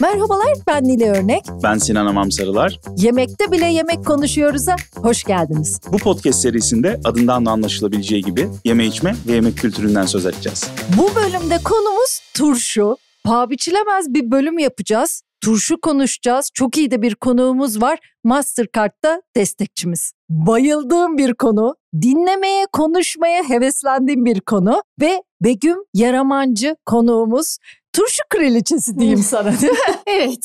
Merhabalar ben Nile Örnek. Ben Sinan Amam Sarılar. Yemekte bile yemek konuşuyoruz'a hoş geldiniz. Bu podcast serisinde adından da anlaşılabileceği gibi yeme içme ve yemek kültüründen söz edeceğiz. Bu bölümde konumuz turşu. Paha biçilemez bir bölüm yapacağız turşu konuşacağız. Çok iyi de bir konuğumuz var. Mastercard'da destekçimiz. Bayıldığım bir konu, dinlemeye, konuşmaya heveslendiğim bir konu ve Begüm Yaramancı konuğumuz turşu kraliçesi diyeyim sana evet.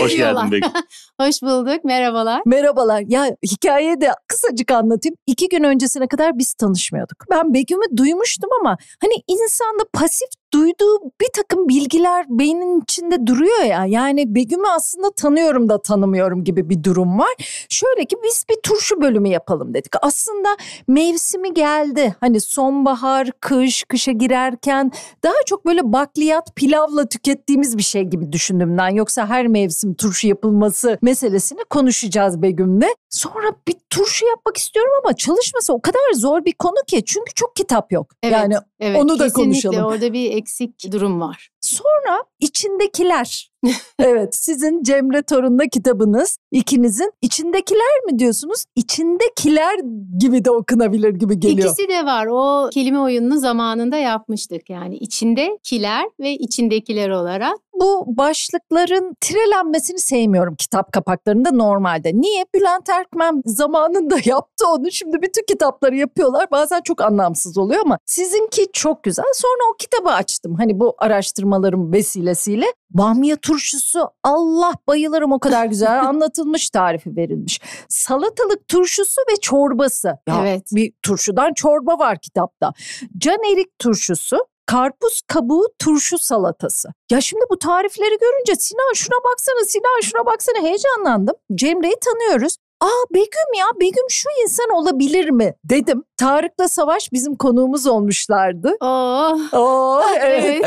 Hoş geldin Begüm. Hoş bulduk. Merhabalar. Merhabalar. Ya hikayeyi de kısacık anlatayım. İki gün öncesine kadar biz tanışmıyorduk. Ben Begüm'ü duymuştum ama hani insanda pasif duyduğu bir takım bilgiler beynin içinde duruyor ya. Yani Begüm'ü aslında tanıyorum da tanımıyorum gibi bir durum var. Şöyle ki biz bir turşu bölümü yapalım dedik. Aslında mevsimi geldi. Hani sonbahar, kış, kışa girerken daha çok böyle bakliyat, pilavla tükettiğimiz bir şey gibi düşündüğümden. Yoksa her mevsim turşu yapılması meselesini konuşacağız Begüm'le. Sonra bir turşu şey yapmak istiyorum ama çalışması o kadar zor bir konu ki çünkü çok kitap yok. Evet, yani evet, onu da konuşalım. kesinlikle orada bir eksik durum var. Sonra içindekiler. evet sizin Cemre Torun'la kitabınız ikinizin içindekiler mi diyorsunuz? İçindekiler gibi de okunabilir gibi geliyor. İkisi de var. O kelime oyununu zamanında yapmıştık yani içindekiler ve içindekiler olarak bu başlıkların trelenmesini sevmiyorum kitap kapaklarında normalde. Niye? Bülent Erkmen zamanında yaptı onu. Şimdi bütün kitapları yapıyorlar. Bazen çok anlamsız oluyor ama sizinki çok güzel. Sonra o kitabı açtım. Hani bu araştırmalarım vesilesiyle. Bamya turşusu Allah bayılırım o kadar güzel anlatılmış tarifi verilmiş. Salatalık turşusu ve çorbası. Ya, evet. Bir turşudan çorba var kitapta. Canerik turşusu karpuz kabuğu turşu salatası. Ya şimdi bu tarifleri görünce Sinan şuna baksana Sinan şuna baksana heyecanlandım. Cemre'yi tanıyoruz. ''Aa Begüm ya Begüm şu insan olabilir mi?'' dedim. Tarık'la Savaş bizim konuğumuz olmuşlardı. Oh. Oh, evet.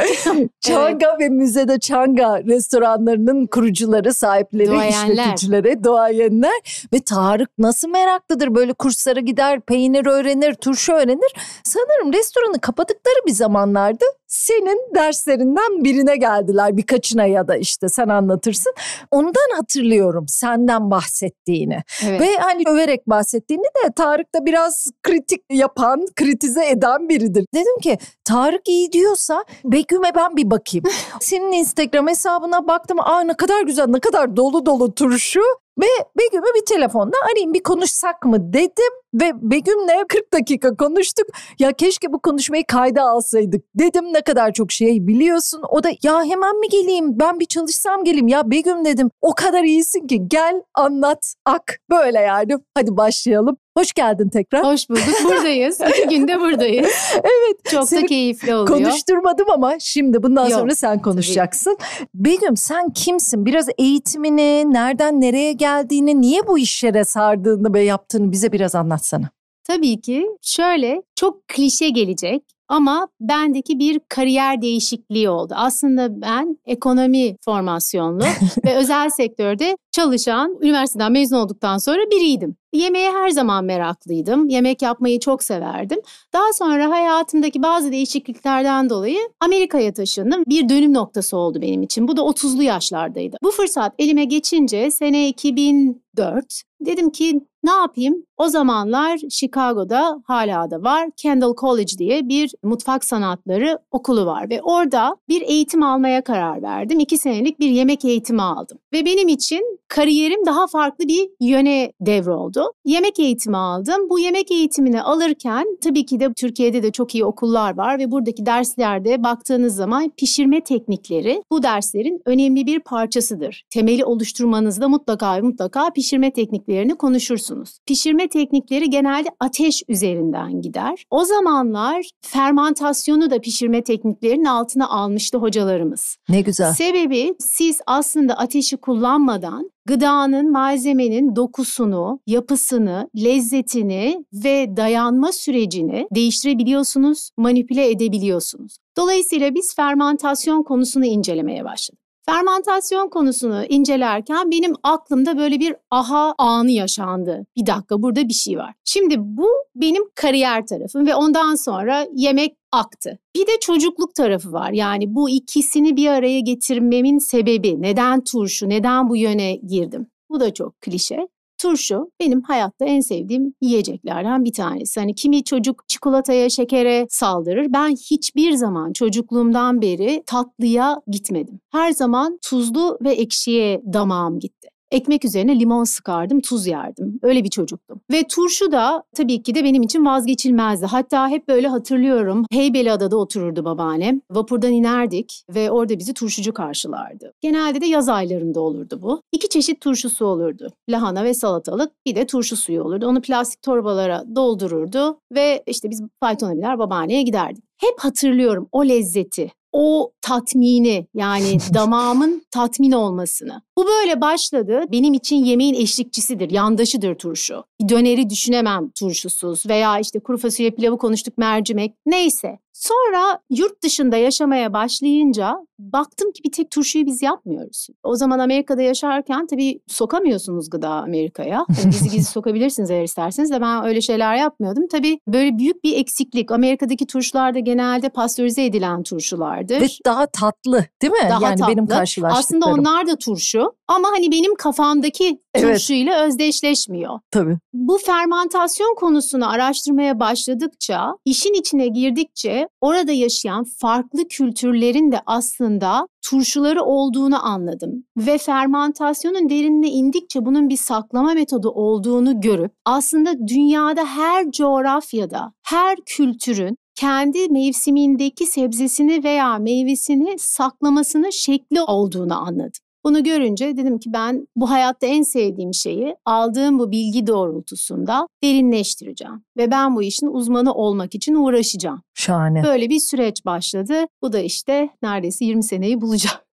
Changa evet. ve müzede Changa restoranlarının kurucuları, sahipleri, işleticileri, doğayenler Ve Tarık nasıl meraklıdır böyle kurslara gider, peynir öğrenir, turşu öğrenir. Sanırım restoranı kapadıkları bir zamanlardı senin derslerinden birine geldiler birkaçına ya da işte sen anlatırsın. Ondan hatırlıyorum senden bahsettiğini. Evet. Ve hani överek bahsettiğini de Tarık da biraz kritik yapan, kritize eden biridir. Dedim ki Tarık iyi diyorsa Begüm'e ben bir bakayım. Senin Instagram hesabına baktım. Aa ne kadar güzel, ne kadar dolu dolu turşu. Ve Begüm'e bir telefonda arayayım bir konuşsak mı dedim ve Begüm'le 40 dakika konuştuk. Ya keşke bu konuşmayı kayda alsaydık dedim ne kadar çok şey biliyorsun. O da ya hemen mi geleyim ben bir çalışsam geleyim ya Begüm dedim o kadar iyisin ki gel anlat ak böyle yani hadi başlayalım. Hoş geldin tekrar. Hoş bulduk. Buradayız. İki günde buradayız. evet. Çok da keyifli oluyor. Konuşturmadım ama şimdi bundan Yok, sonra sen konuşacaksın. Tabii. Begüm sen kimsin? Biraz eğitimini, nereden nereye geldiğini, niye bu işlere sardığını ve yaptığını bize biraz anlatsana. Tabii ki. Şöyle çok klişe gelecek ama bendeki bir kariyer değişikliği oldu. Aslında ben ekonomi formasyonlu ve özel sektörde çalışan, üniversiteden mezun olduktan sonra biriydim. Yemeğe her zaman meraklıydım. Yemek yapmayı çok severdim. Daha sonra hayatımdaki bazı değişikliklerden dolayı Amerika'ya taşındım. Bir dönüm noktası oldu benim için. Bu da 30'lu yaşlardaydı. Bu fırsat elime geçince sene 2004 dedim ki ne yapayım? O zamanlar Chicago'da hala da var Kendall College diye bir mutfak sanatları okulu var ve orada bir eğitim almaya karar verdim. İki senelik bir yemek eğitimi aldım ve benim için kariyerim daha farklı bir yöne devroldu. Yemek eğitimi aldım. Bu yemek eğitimini alırken tabii ki de Türkiye'de de çok iyi okullar var ve buradaki derslerde baktığınız zaman pişirme teknikleri bu derslerin önemli bir parçasıdır. Temeli oluşturmanızda mutlaka mutlaka pişirme tekniklerini konuşursunuz. Pişirme teknikleri genelde ateş üzerinden gider. O zamanlar fer fermantasyonu da pişirme tekniklerinin altına almıştı hocalarımız. Ne güzel. Sebebi siz aslında ateşi kullanmadan gıdanın, malzemenin dokusunu, yapısını, lezzetini ve dayanma sürecini değiştirebiliyorsunuz, manipüle edebiliyorsunuz. Dolayısıyla biz fermantasyon konusunu incelemeye başladık. Fermantasyon konusunu incelerken benim aklımda böyle bir aha anı yaşandı. Bir dakika burada bir şey var. Şimdi bu benim kariyer tarafım ve ondan sonra yemek aktı. Bir de çocukluk tarafı var. Yani bu ikisini bir araya getirmemin sebebi neden turşu, neden bu yöne girdim? Bu da çok klişe. Turşu benim hayatta en sevdiğim yiyeceklerden bir tanesi. Hani kimi çocuk çikolataya, şekere saldırır. Ben hiçbir zaman çocukluğumdan beri tatlıya gitmedim. Her zaman tuzlu ve ekşiye damağım gitti. Ekmek üzerine limon sıkardım, tuz yerdim. Öyle bir çocuktum. Ve turşu da tabii ki de benim için vazgeçilmezdi. Hatta hep böyle hatırlıyorum. Heybeliada'da otururdu babaannem. Vapurdan inerdik ve orada bizi turşucu karşılardı. Genelde de yaz aylarında olurdu bu. İki çeşit turşusu olurdu. Lahana ve salatalık bir de turşu suyu olurdu. Onu plastik torbalara doldururdu ve işte biz faytona biner babaanneye giderdik. Hep hatırlıyorum o lezzeti o tatmini yani damağımın tatmin olmasını. Bu böyle başladı. Benim için yemeğin eşlikçisidir, yandaşıdır turşu. Bir döneri düşünemem turşusuz veya işte kuru fasulye pilavı konuştuk mercimek. Neyse Sonra yurt dışında yaşamaya başlayınca baktım ki bir tek turşuyu biz yapmıyoruz. O zaman Amerika'da yaşarken tabii sokamıyorsunuz gıda Amerika'ya. Yani gizli gizli sokabilirsiniz eğer isterseniz de ben öyle şeyler yapmıyordum. Tabii böyle büyük bir eksiklik. Amerika'daki turşular da genelde pastörize edilen turşulardır. Ve daha tatlı değil mi? Daha yani tatlı. benim karşılaştıklarım. Aslında onlar da turşu ama hani benim kafamdaki evet. turşuyla özdeşleşmiyor. Tabii. Bu fermantasyon konusunu araştırmaya başladıkça, işin içine girdikçe orada yaşayan farklı kültürlerin de aslında turşuları olduğunu anladım. Ve fermantasyonun derinine indikçe bunun bir saklama metodu olduğunu görüp aslında dünyada her coğrafyada, her kültürün kendi mevsimindeki sebzesini veya meyvesini saklamasının şekli olduğunu anladım. Bunu görünce dedim ki ben bu hayatta en sevdiğim şeyi aldığım bu bilgi doğrultusunda derinleştireceğim. Ve ben bu işin uzmanı olmak için uğraşacağım. Şahane. Böyle bir süreç başladı. Bu da işte neredeyse 20 seneyi bulacak.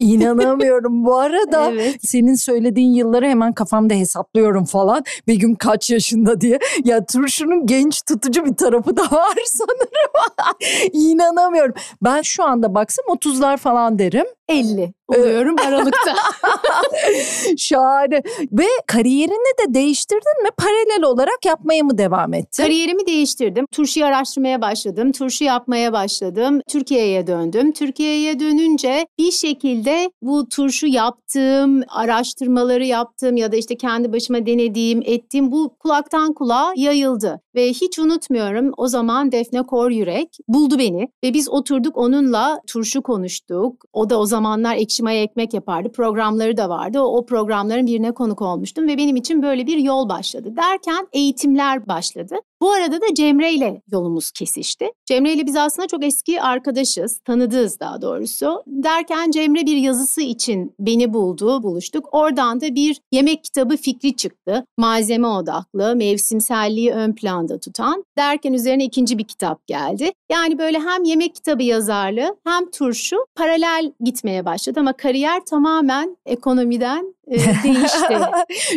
İnanamıyorum. Bu arada evet. senin söylediğin yılları hemen kafamda hesaplıyorum falan. Bir gün kaç yaşında diye. Ya turşunun genç tutucu bir tarafı da var sanırım. İnanamıyorum. Ben şu anda baksam 30'lar falan derim. 50 oluyorum Aralık'ta. Şahane. Ve kariyerini de değiştirdin mi? Paralel olarak yapmaya mı devam ettin? Kariyerimi değiştirdim. Turşuyu araştırmaya başladım. Turşu yapmaya başladım. Türkiye'ye döndüm. Türkiye'ye dönünce bir şekilde de bu turşu yaptığım, araştırmaları yaptığım ya da işte kendi başıma denediğim, ettiğim bu kulaktan kulağa yayıldı. Ve hiç unutmuyorum o zaman Defne Kor Yürek buldu beni ve biz oturduk onunla turşu konuştuk. O da o zamanlar ekşi maya ekmek yapardı. Programları da vardı. O, o programların birine konuk olmuştum ve benim için böyle bir yol başladı. Derken eğitimler başladı. Bu arada da Cemre ile yolumuz kesişti. Cemre ile biz aslında çok eski arkadaşız, tanıdığız daha doğrusu. Derken Cemre bir yazısı için beni buldu, buluştuk. Oradan da bir yemek kitabı fikri çıktı. Malzeme odaklı, mevsimselliği ön planda tutan. Derken üzerine ikinci bir kitap geldi. Yani böyle hem yemek kitabı yazarlığı hem turşu paralel gitmeye başladı ama kariyer tamamen ekonomiden e, değişti.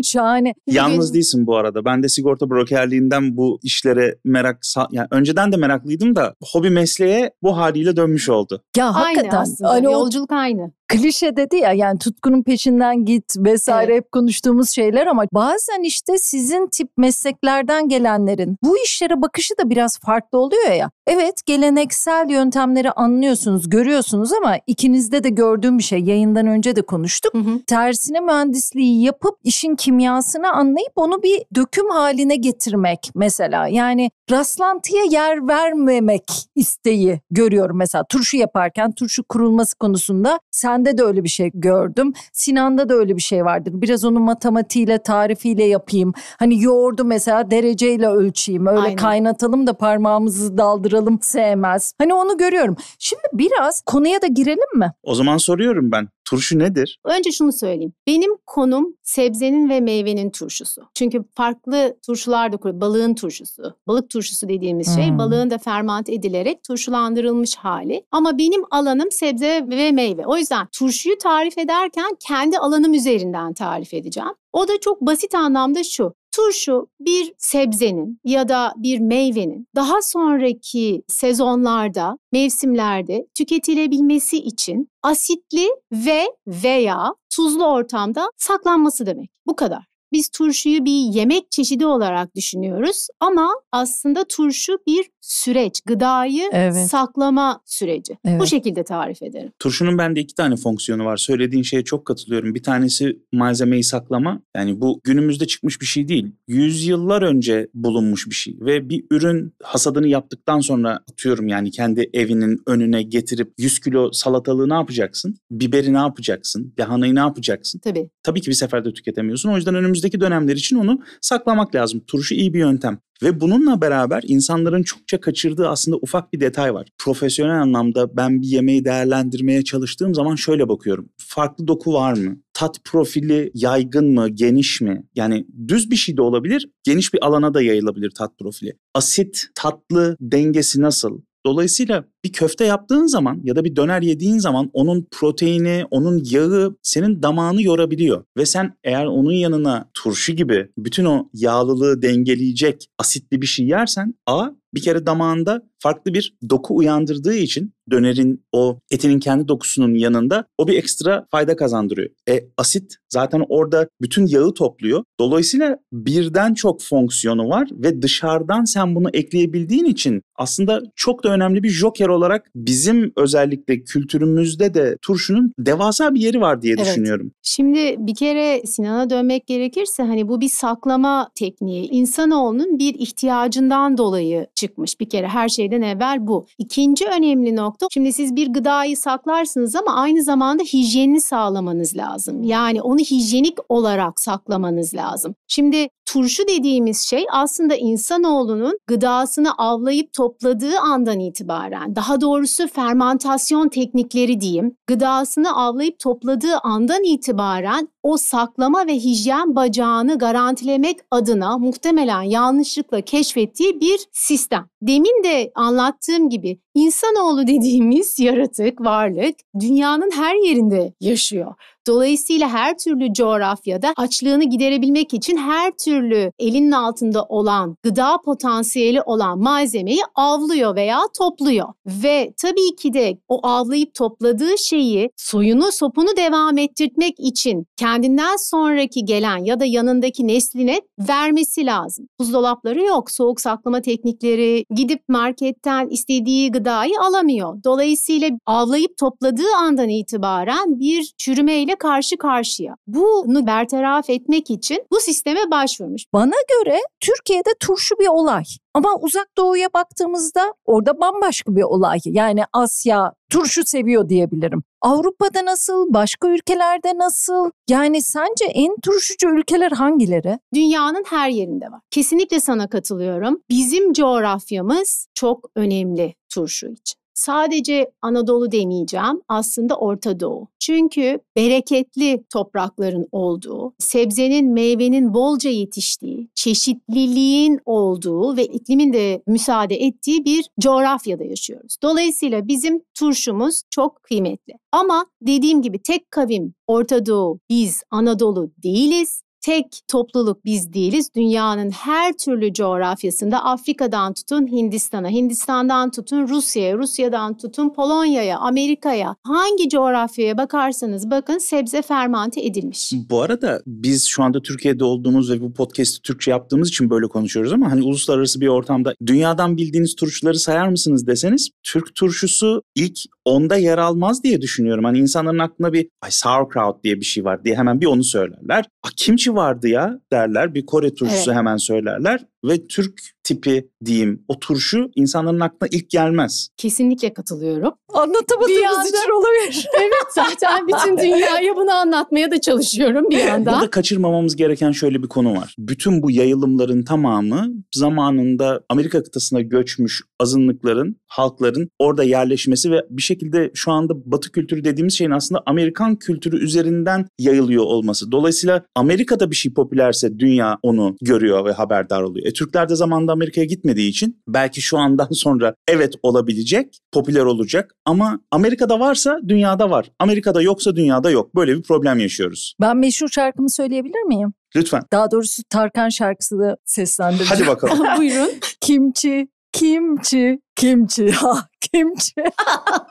Şahane. Yalnız değilsin bu arada. Ben de sigorta brokerliğinden bu işlere merak yani önceden de meraklıydım da hobi mesleğe bu haliyle dönmüş oldu. Ya aynı Aslında. Hani yolculuk aynı klişe dedi ya yani tutkunun peşinden git vesaire evet. hep konuştuğumuz şeyler ama bazen işte sizin tip mesleklerden gelenlerin bu işlere bakışı da biraz farklı oluyor ya. Evet geleneksel yöntemleri anlıyorsunuz, görüyorsunuz ama ikinizde de gördüğüm bir şey yayından önce de konuştuk. Hı hı. Tersine mühendisliği yapıp işin kimyasını anlayıp onu bir döküm haline getirmek mesela. Yani rastlantıya yer vermemek isteği görüyorum mesela turşu yaparken turşu kurulması konusunda sen Bende de öyle bir şey gördüm. Sinan'da da öyle bir şey vardır. Biraz onu matematiğiyle, tarifiyle yapayım. Hani yoğurdu mesela dereceyle ölçeyim. Öyle Aynen. kaynatalım da parmağımızı daldıralım sevmez. Hani onu görüyorum. Şimdi biraz konuya da girelim mi? O zaman soruyorum ben. Turşu nedir? Önce şunu söyleyeyim. Benim konum sebzenin ve meyvenin turşusu. Çünkü farklı turşular da kuruyor. Balığın turşusu. Balık turşusu dediğimiz şey hmm. şey balığın da ferment edilerek turşulandırılmış hali. Ama benim alanım sebze ve meyve. O yüzden turşuyu tarif ederken kendi alanım üzerinden tarif edeceğim. O da çok basit anlamda şu. Turşu bir sebzenin ya da bir meyvenin daha sonraki sezonlarda, mevsimlerde tüketilebilmesi için asitli ve veya tuzlu ortamda saklanması demek. Bu kadar. Biz turşuyu bir yemek çeşidi olarak düşünüyoruz ama aslında turşu bir süreç, gıdayı evet. saklama süreci. Evet. Bu şekilde tarif ederim. Turşunun bende iki tane fonksiyonu var. Söylediğin şeye çok katılıyorum. Bir tanesi malzemeyi saklama. Yani bu günümüzde çıkmış bir şey değil. Yüzyıllar önce bulunmuş bir şey ve bir ürün hasadını yaptıktan sonra atıyorum yani kendi evinin önüne getirip 100 kilo salatalığı ne yapacaksın? Biberi ne yapacaksın? Lahanayı ne yapacaksın? Tabii. Tabii ki bir seferde tüketemiyorsun. O yüzden önümüzdeki dönemler için onu saklamak lazım. Turşu iyi bir yöntem. Ve bununla beraber insanların çokça kaçırdığı aslında ufak bir detay var. Profesyonel anlamda ben bir yemeği değerlendirmeye çalıştığım zaman şöyle bakıyorum. Farklı doku var mı? Tat profili yaygın mı, geniş mi? Yani düz bir şey de olabilir, geniş bir alana da yayılabilir tat profili. Asit, tatlı dengesi nasıl? Dolayısıyla bir köfte yaptığın zaman ya da bir döner yediğin zaman onun proteini, onun yağı senin damağını yorabiliyor. Ve sen eğer onun yanına turşu gibi bütün o yağlılığı dengeleyecek asitli bir şey yersen A bir kere damağında farklı bir doku uyandırdığı için dönerin o etinin kendi dokusunun yanında o bir ekstra fayda kazandırıyor. E asit zaten orada bütün yağı topluyor. Dolayısıyla birden çok fonksiyonu var ve dışarıdan sen bunu ekleyebildiğin için aslında çok da önemli bir joker olarak bizim özellikle kültürümüzde de turşunun devasa bir yeri var diye evet. düşünüyorum. Şimdi bir kere Sinan'a dönmek gerekirse hani bu bir saklama tekniği. İnsanoğlunun bir ihtiyacından dolayı çıkmış. Bir kere her şeyden evvel bu. İkinci önemli nokta şimdi siz bir gıdayı saklarsınız ama aynı zamanda hijyenini sağlamanız lazım. Yani onu hijyenik olarak saklamanız lazım. Şimdi turşu dediğimiz şey aslında insanoğlunun gıdasını avlayıp topladığı andan itibaren, daha doğrusu fermantasyon teknikleri diyeyim, gıdasını avlayıp topladığı andan itibaren o saklama ve hijyen bacağını garantilemek adına muhtemelen yanlışlıkla keşfettiği bir sistem. Demin de anlattığım gibi İnsanoğlu dediğimiz yaratık, varlık dünyanın her yerinde yaşıyor. Dolayısıyla her türlü coğrafyada açlığını giderebilmek için her türlü elinin altında olan, gıda potansiyeli olan malzemeyi avlıyor veya topluyor. Ve tabii ki de o avlayıp topladığı şeyi soyunu sopunu devam ettirtmek için kendinden sonraki gelen ya da yanındaki nesline vermesi lazım. Buzdolapları yok, soğuk saklama teknikleri, gidip marketten istediği gıda gıdayı alamıyor. Dolayısıyla avlayıp topladığı andan itibaren bir çürümeyle karşı karşıya. Bunu bertaraf etmek için bu sisteme başvurmuş. Bana göre Türkiye'de turşu bir olay. Ama uzak doğuya baktığımızda orada bambaşka bir olay. Yani Asya turşu seviyor diyebilirim. Avrupa'da nasıl, başka ülkelerde nasıl? Yani sence en turşucu ülkeler hangileri? Dünyanın her yerinde var. Kesinlikle sana katılıyorum. Bizim coğrafyamız çok önemli turşu için sadece Anadolu demeyeceğim aslında Orta Doğu. Çünkü bereketli toprakların olduğu, sebzenin, meyvenin bolca yetiştiği, çeşitliliğin olduğu ve iklimin de müsaade ettiği bir coğrafyada yaşıyoruz. Dolayısıyla bizim turşumuz çok kıymetli. Ama dediğim gibi tek kavim Orta Doğu, biz Anadolu değiliz tek topluluk biz değiliz. Dünyanın her türlü coğrafyasında Afrika'dan tutun Hindistan'a, Hindistan'dan tutun Rusya'ya, Rusya'dan tutun Polonya'ya, Amerika'ya. Hangi coğrafyaya bakarsanız bakın sebze fermante edilmiş. Bu arada biz şu anda Türkiye'de olduğumuz ve bu podcast'i Türkçe yaptığımız için böyle konuşuyoruz ama hani uluslararası bir ortamda dünyadan bildiğiniz turşuları sayar mısınız deseniz Türk turşusu ilk onda yer almaz diye düşünüyorum. Hani insanların aklına bir ay sauerkraut diye bir şey var diye hemen bir onu söylerler. A ah, kimchi vardı ya derler. Bir Kore turşusu evet. hemen söylerler ve Türk tipi diyeyim o turşu insanların aklına ilk gelmez. Kesinlikle katılıyorum. Anlatamadığımız yandan... için olabilir. evet zaten bütün dünyaya bunu anlatmaya da çalışıyorum bir yandan. Burada kaçırmamamız gereken şöyle bir konu var. Bütün bu yayılımların tamamı zamanında Amerika kıtasına göçmüş azınlıkların, halkların orada yerleşmesi ve bir şekilde şu anda batı kültürü dediğimiz şeyin aslında Amerikan kültürü üzerinden yayılıyor olması. Dolayısıyla Amerika'da bir şey popülerse dünya onu görüyor ve haberdar oluyor. E, Türkler de zamanında Amerika'ya gitmediği için belki şu andan sonra evet olabilecek, popüler olacak ama Amerika'da varsa dünyada var. Amerika'da yoksa dünyada yok. Böyle bir problem yaşıyoruz. Ben meşhur şarkımı söyleyebilir miyim? Lütfen. Daha doğrusu Tarkan şarkısı da seslendirdim. Hadi bakalım. Buyurun. Kimçi, kimçi, kimçi, ha kimçi.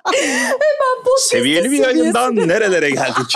Hemen bu Seviyeli bir yayından nerelere geldik?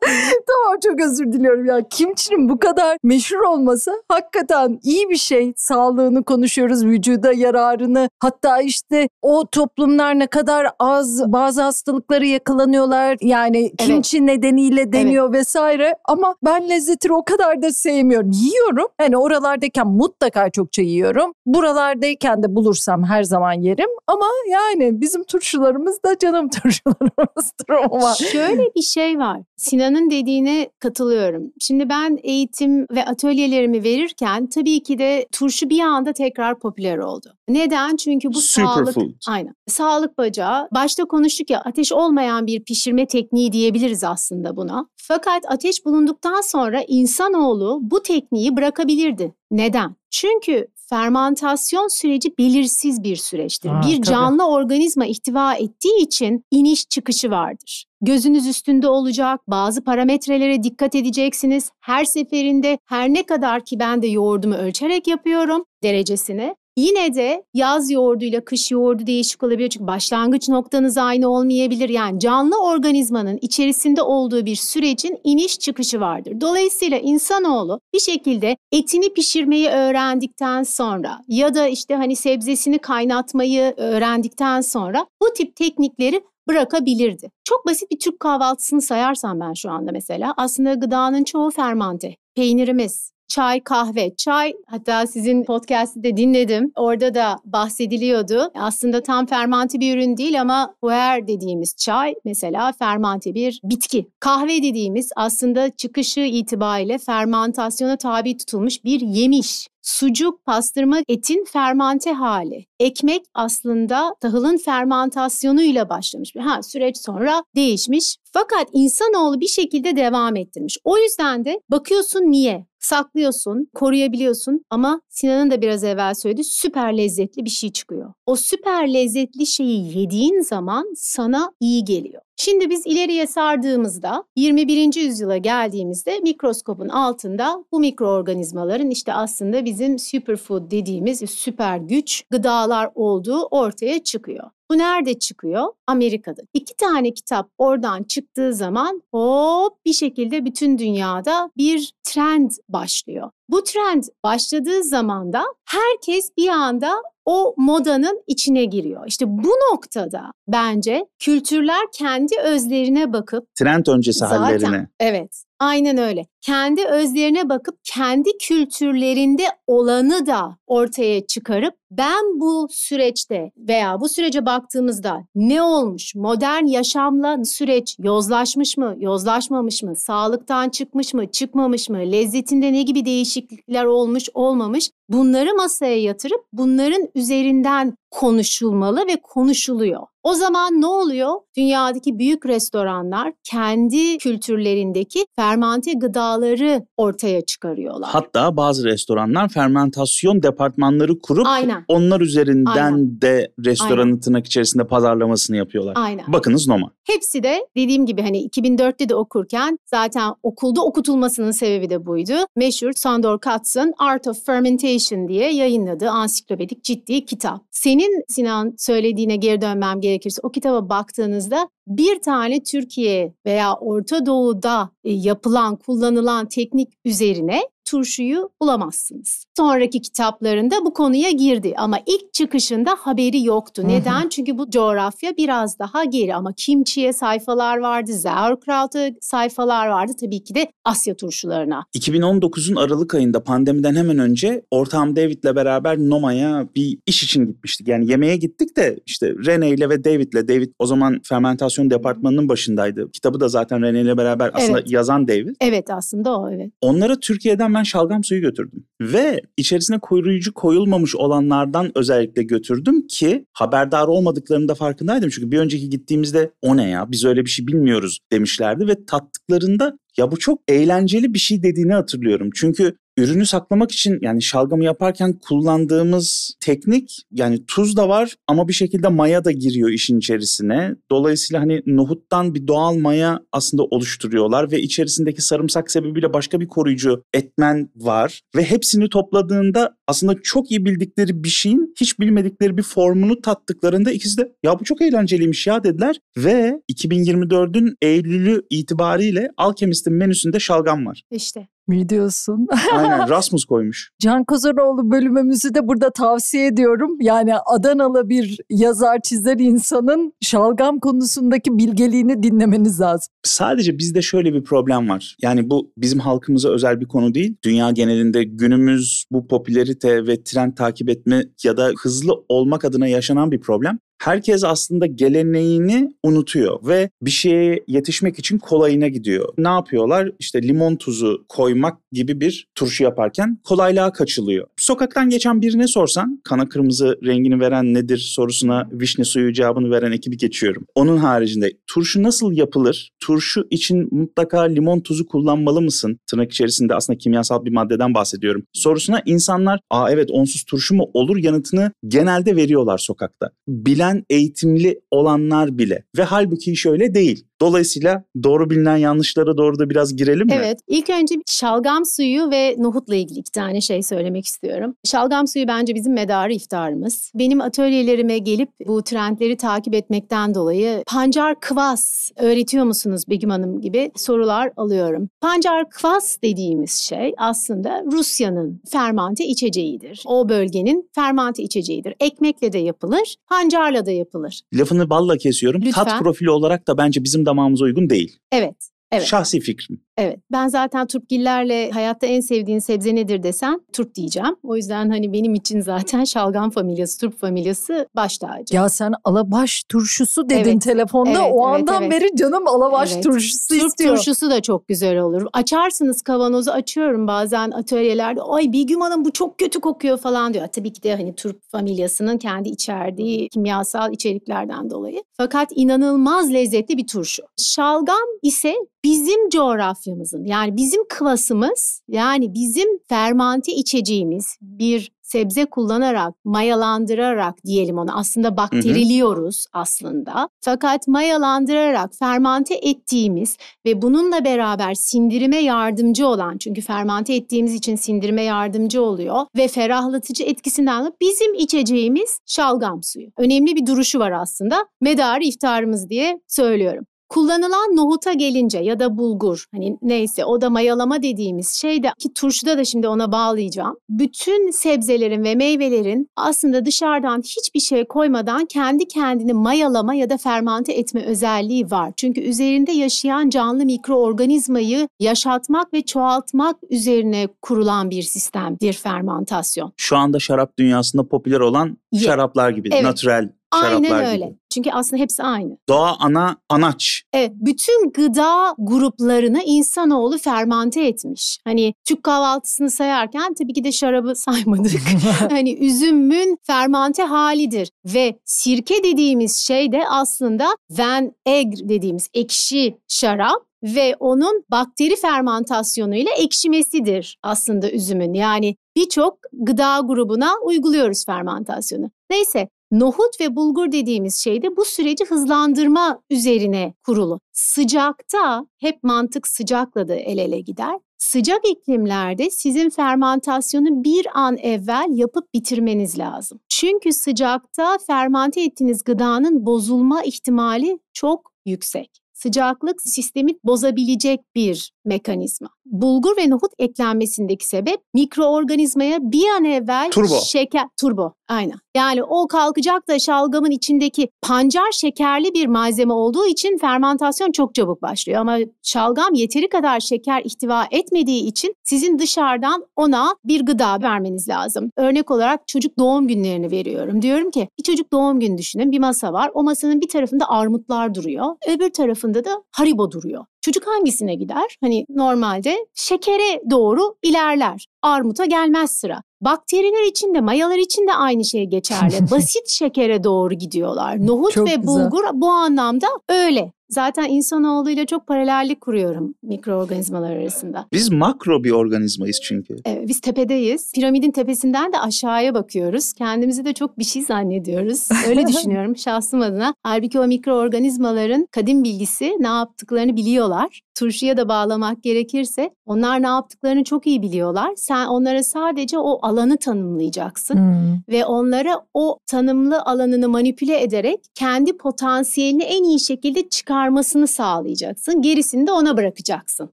tamam çok özür diliyorum ya. Kimçinin bu kadar meşhur olması hakikaten iyi bir şey. Sağlığını konuşuyoruz, vücuda yararını. Hatta işte o toplumlar ne kadar az bazı hastalıkları yakalanıyorlar. Yani kimçi evet. nedeniyle deniyor evet. vesaire. Ama ben lezzetini o kadar da sevmiyorum. Yiyorum. hani oralardayken mutlaka çokça şey yiyorum. Buralardayken de bulursam her zaman yerim. Ama yani bizim turşularımız da canım turşularımızdır ama. Şöyle bir şey var. Sinan'ın dediğine katılıyorum. Şimdi ben eğitim ve atölyelerimi verirken tabii ki de turşu bir anda tekrar popüler oldu. Neden? Çünkü bu Super sağlık food. aynen. Sağlık bacağı. Başta konuştuk ya ateş olmayan bir pişirme tekniği diyebiliriz aslında buna. Fakat ateş bulunduktan sonra insanoğlu bu tekniği bırakabilirdi. Neden? Çünkü fermantasyon süreci belirsiz bir süreçtir. Ha, bir tabii. canlı organizma ihtiva ettiği için iniş çıkışı vardır. Gözünüz üstünde olacak, bazı parametrelere dikkat edeceksiniz. Her seferinde her ne kadar ki ben de yoğurdumu ölçerek yapıyorum derecesine. Yine de yaz yoğurduyla kış yoğurdu değişik olabilir. Çünkü başlangıç noktanız aynı olmayabilir. Yani canlı organizmanın içerisinde olduğu bir sürecin iniş çıkışı vardır. Dolayısıyla insanoğlu bir şekilde etini pişirmeyi öğrendikten sonra ya da işte hani sebzesini kaynatmayı öğrendikten sonra bu tip teknikleri bırakabilirdi. Çok basit bir Türk kahvaltısını sayarsam ben şu anda mesela aslında gıdanın çoğu fermante. Peynirimiz, çay, kahve. Çay hatta sizin podcast'ı da dinledim. Orada da bahsediliyordu. Aslında tam fermante bir ürün değil ama puer dediğimiz çay mesela fermante bir bitki. Kahve dediğimiz aslında çıkışı itibariyle fermantasyona tabi tutulmuş bir yemiş. Sucuk, pastırma etin fermante hali ekmek aslında tahılın fermantasyonuyla başlamış. Ha süreç sonra değişmiş. Fakat insanoğlu bir şekilde devam ettirmiş. O yüzden de bakıyorsun niye? Saklıyorsun, koruyabiliyorsun ama Sinan'ın da biraz evvel söyledi süper lezzetli bir şey çıkıyor. O süper lezzetli şeyi yediğin zaman sana iyi geliyor. Şimdi biz ileriye sardığımızda 21. yüzyıla geldiğimizde mikroskopun altında bu mikroorganizmaların işte aslında bizim superfood dediğimiz süper güç gıdalar hatalar olduğu ortaya çıkıyor. Bu nerede çıkıyor? Amerika'da. İki tane kitap oradan çıktığı zaman hop bir şekilde bütün dünyada bir trend başlıyor. Bu trend başladığı zaman da herkes bir anda o modanın içine giriyor. İşte bu noktada bence kültürler kendi özlerine bakıp trend öncesi zaten, hallerine. Evet. Aynen öyle kendi özlerine bakıp kendi kültürlerinde olanı da ortaya çıkarıp ben bu süreçte veya bu sürece baktığımızda ne olmuş? Modern yaşamla süreç yozlaşmış mı, yozlaşmamış mı? Sağlıktan çıkmış mı, çıkmamış mı? Lezzetinde ne gibi değişiklikler olmuş, olmamış? Bunları masaya yatırıp bunların üzerinden konuşulmalı ve konuşuluyor. O zaman ne oluyor? Dünyadaki büyük restoranlar kendi kültürlerindeki fermante gıda yağları ortaya çıkarıyorlar. Hatta bazı restoranlar fermentasyon departmanları kurup Aynen. onlar üzerinden Aynen. de restoranın Aynen. tırnak içerisinde pazarlamasını yapıyorlar. Aynen. Bakınız Noma. Hepsi de dediğim gibi hani 2004'te de okurken zaten okulda okutulmasının sebebi de buydu. Meşhur Sandor Katz'ın Art of Fermentation diye yayınladığı ansiklopedik ciddi kitap. Senin Sinan söylediğine geri dönmem gerekirse o kitaba baktığınızda bir tane Türkiye veya Orta Doğu'da yapılan, kullanılan teknik üzerine turşuyu bulamazsınız. Sonraki kitaplarında bu konuya girdi ama ilk çıkışında haberi yoktu. Neden? Çünkü bu coğrafya biraz daha geri ama kimçiye sayfalar vardı, sauerkraut'a sayfalar vardı tabii ki de Asya turşularına. 2019'un Aralık ayında pandemiden hemen önce ortağım David'le beraber Noma'ya bir iş için gitmiştik. Yani yemeğe gittik de işte Rene ile ve David'le. David o zaman fermentasyon departmanının başındaydı. Kitabı da zaten Rene ile beraber aslında evet. yazan David. Evet aslında o evet. Onlara Türkiye'den ben şalgam suyu götürdüm. Ve içerisine koruyucu koyulmamış olanlardan özellikle götürdüm ki haberdar olmadıklarında farkındaydım. Çünkü bir önceki gittiğimizde o ne ya biz öyle bir şey bilmiyoruz demişlerdi ve tattıklarında ya bu çok eğlenceli bir şey dediğini hatırlıyorum. Çünkü ürünü saklamak için yani şalgamı yaparken kullandığımız teknik yani tuz da var ama bir şekilde maya da giriyor işin içerisine. Dolayısıyla hani nohuttan bir doğal maya aslında oluşturuyorlar ve içerisindeki sarımsak sebebiyle başka bir koruyucu etmen var ve hepsini topladığında aslında çok iyi bildikleri bir şeyin hiç bilmedikleri bir formunu tattıklarında ikisi de ya bu çok eğlenceliymiş ya dediler ve 2024'ün Eylül'ü itibariyle Alchemist Fitness'in menüsünde şalgam var. İşte. Ne diyorsun? Aynen Rasmus koymuş. Can Kozaroğlu bölümümüzü de burada tavsiye ediyorum. Yani Adanalı bir yazar çizer insanın şalgam konusundaki bilgeliğini dinlemeniz lazım. Sadece bizde şöyle bir problem var. Yani bu bizim halkımıza özel bir konu değil. Dünya genelinde günümüz bu popülerite ve trend takip etme ya da hızlı olmak adına yaşanan bir problem herkes aslında geleneğini unutuyor ve bir şeye yetişmek için kolayına gidiyor. Ne yapıyorlar? İşte limon tuzu koyma koymak gibi bir turşu yaparken kolaylığa kaçılıyor. Sokaktan geçen birine sorsan kana kırmızı rengini veren nedir sorusuna vişne suyu cevabını veren ekibi geçiyorum. Onun haricinde turşu nasıl yapılır? Turşu için mutlaka limon tuzu kullanmalı mısın? Tırnak içerisinde aslında kimyasal bir maddeden bahsediyorum. Sorusuna insanlar aa evet onsuz turşu mu olur yanıtını genelde veriyorlar sokakta. Bilen eğitimli olanlar bile ve halbuki şöyle değil. Dolayısıyla doğru bilinen yanlışlara doğru da biraz girelim mi? Evet. İlk önce şalgam suyu ve nohutla ilgili iki tane şey söylemek istiyorum. Şalgam suyu bence bizim medarı iftarımız. Benim atölyelerime gelip bu trendleri takip etmekten dolayı pancar kıvas öğretiyor musunuz Begüm Hanım gibi sorular alıyorum. Pancar kıvas dediğimiz şey aslında Rusya'nın fermante içeceğidir. O bölgenin fermante içeceğidir. Ekmekle de yapılır, pancarla da yapılır. Lafını balla kesiyorum. Lütfen. Tat profili olarak da bence bizim damağımıza uygun değil. Evet. Evet. Şahsi fikrim. Evet ben zaten turpgillerle hayatta en sevdiğin sebze nedir desen turp diyeceğim. O yüzden hani benim için zaten şalgam familyası, turp familyası baş tacı. Ya sen alabaş turşusu dedin evet. telefonda evet, o evet, andan evet. beri canım alabaş evet. turşusu turp istiyor. Turp turşusu da çok güzel olur. Açarsınız kavanozu açıyorum bazen atölyelerde. Ay Bilgüm Hanım bu çok kötü kokuyor falan diyor. Tabii ki de hani turp familyasının kendi içerdiği kimyasal içeriklerden dolayı. Fakat inanılmaz lezzetli bir turşu. Şalgam ise bizim coğrafya coğrafyamızın yani bizim kıvasımız yani bizim fermante içeceğimiz bir sebze kullanarak, mayalandırarak diyelim onu. aslında bakteriliyoruz hı hı. aslında. Fakat mayalandırarak fermante ettiğimiz ve bununla beraber sindirime yardımcı olan çünkü fermante ettiğimiz için sindirime yardımcı oluyor ve ferahlatıcı etkisinden dolayı bizim içeceğimiz şalgam suyu. Önemli bir duruşu var aslında. Medarı iftarımız diye söylüyorum. Kullanılan nohuta gelince ya da bulgur hani neyse o da mayalama dediğimiz şey de ki turşuda da şimdi ona bağlayacağım. Bütün sebzelerin ve meyvelerin aslında dışarıdan hiçbir şey koymadan kendi kendini mayalama ya da fermante etme özelliği var. Çünkü üzerinde yaşayan canlı mikroorganizmayı yaşatmak ve çoğaltmak üzerine kurulan bir sistem bir fermantasyon. Şu anda şarap dünyasında popüler olan Ye. şaraplar gibi evet. natural Aynen öyle. Çünkü aslında hepsi aynı. Doğa ana anaç. Evet, bütün gıda gruplarını insanoğlu fermante etmiş. Hani Türk kahvaltısını sayarken tabii ki de şarabı saymadık. hani üzümün fermante halidir ve sirke dediğimiz şey de aslında Van Egg dediğimiz ekşi şarap ve onun bakteri fermantasyonuyla ekşimesidir aslında üzümün. Yani birçok gıda grubuna uyguluyoruz fermantasyonu. Neyse Nohut ve bulgur dediğimiz şey de bu süreci hızlandırma üzerine kurulu. Sıcakta hep mantık sıcakla da el ele gider. Sıcak iklimlerde sizin fermantasyonu bir an evvel yapıp bitirmeniz lazım. Çünkü sıcakta fermante ettiğiniz gıdanın bozulma ihtimali çok yüksek. Sıcaklık sistemi bozabilecek bir mekanizma. Bulgur ve nohut eklenmesindeki sebep mikroorganizmaya bir an evvel turbo. şeker turbo aynen. Yani o kalkacak da şalgamın içindeki pancar şekerli bir malzeme olduğu için fermentasyon çok çabuk başlıyor ama şalgam yeteri kadar şeker ihtiva etmediği için sizin dışarıdan ona bir gıda vermeniz lazım. Örnek olarak çocuk doğum günlerini veriyorum. Diyorum ki bir çocuk doğum günü düşünün bir masa var. O masanın bir tarafında armutlar duruyor. Öbür tarafında da haribo duruyor. Çocuk hangisine gider? Hani normalde şekere doğru ilerler. Armuta gelmez sıra. Bakteriler için de mayalar için de aynı şey geçerli. Basit şekere doğru gidiyorlar. Nohut çok ve bulgur güzel. bu anlamda öyle. Zaten insanoğluyla çok paralellik kuruyorum mikroorganizmalar arasında. Biz makro bir organizmayız çünkü. Evet, biz tepedeyiz. Piramidin tepesinden de aşağıya bakıyoruz. Kendimizi de çok bir şey zannediyoruz. Öyle düşünüyorum şahsım adına. Halbuki o mikroorganizmaların kadim bilgisi ne yaptıklarını biliyorlar turşuya da bağlamak gerekirse onlar ne yaptıklarını çok iyi biliyorlar. Sen onlara sadece o alanı tanımlayacaksın hmm. ve onlara o tanımlı alanını manipüle ederek kendi potansiyelini en iyi şekilde çıkarmasını sağlayacaksın. Gerisini de ona bırakacaksın.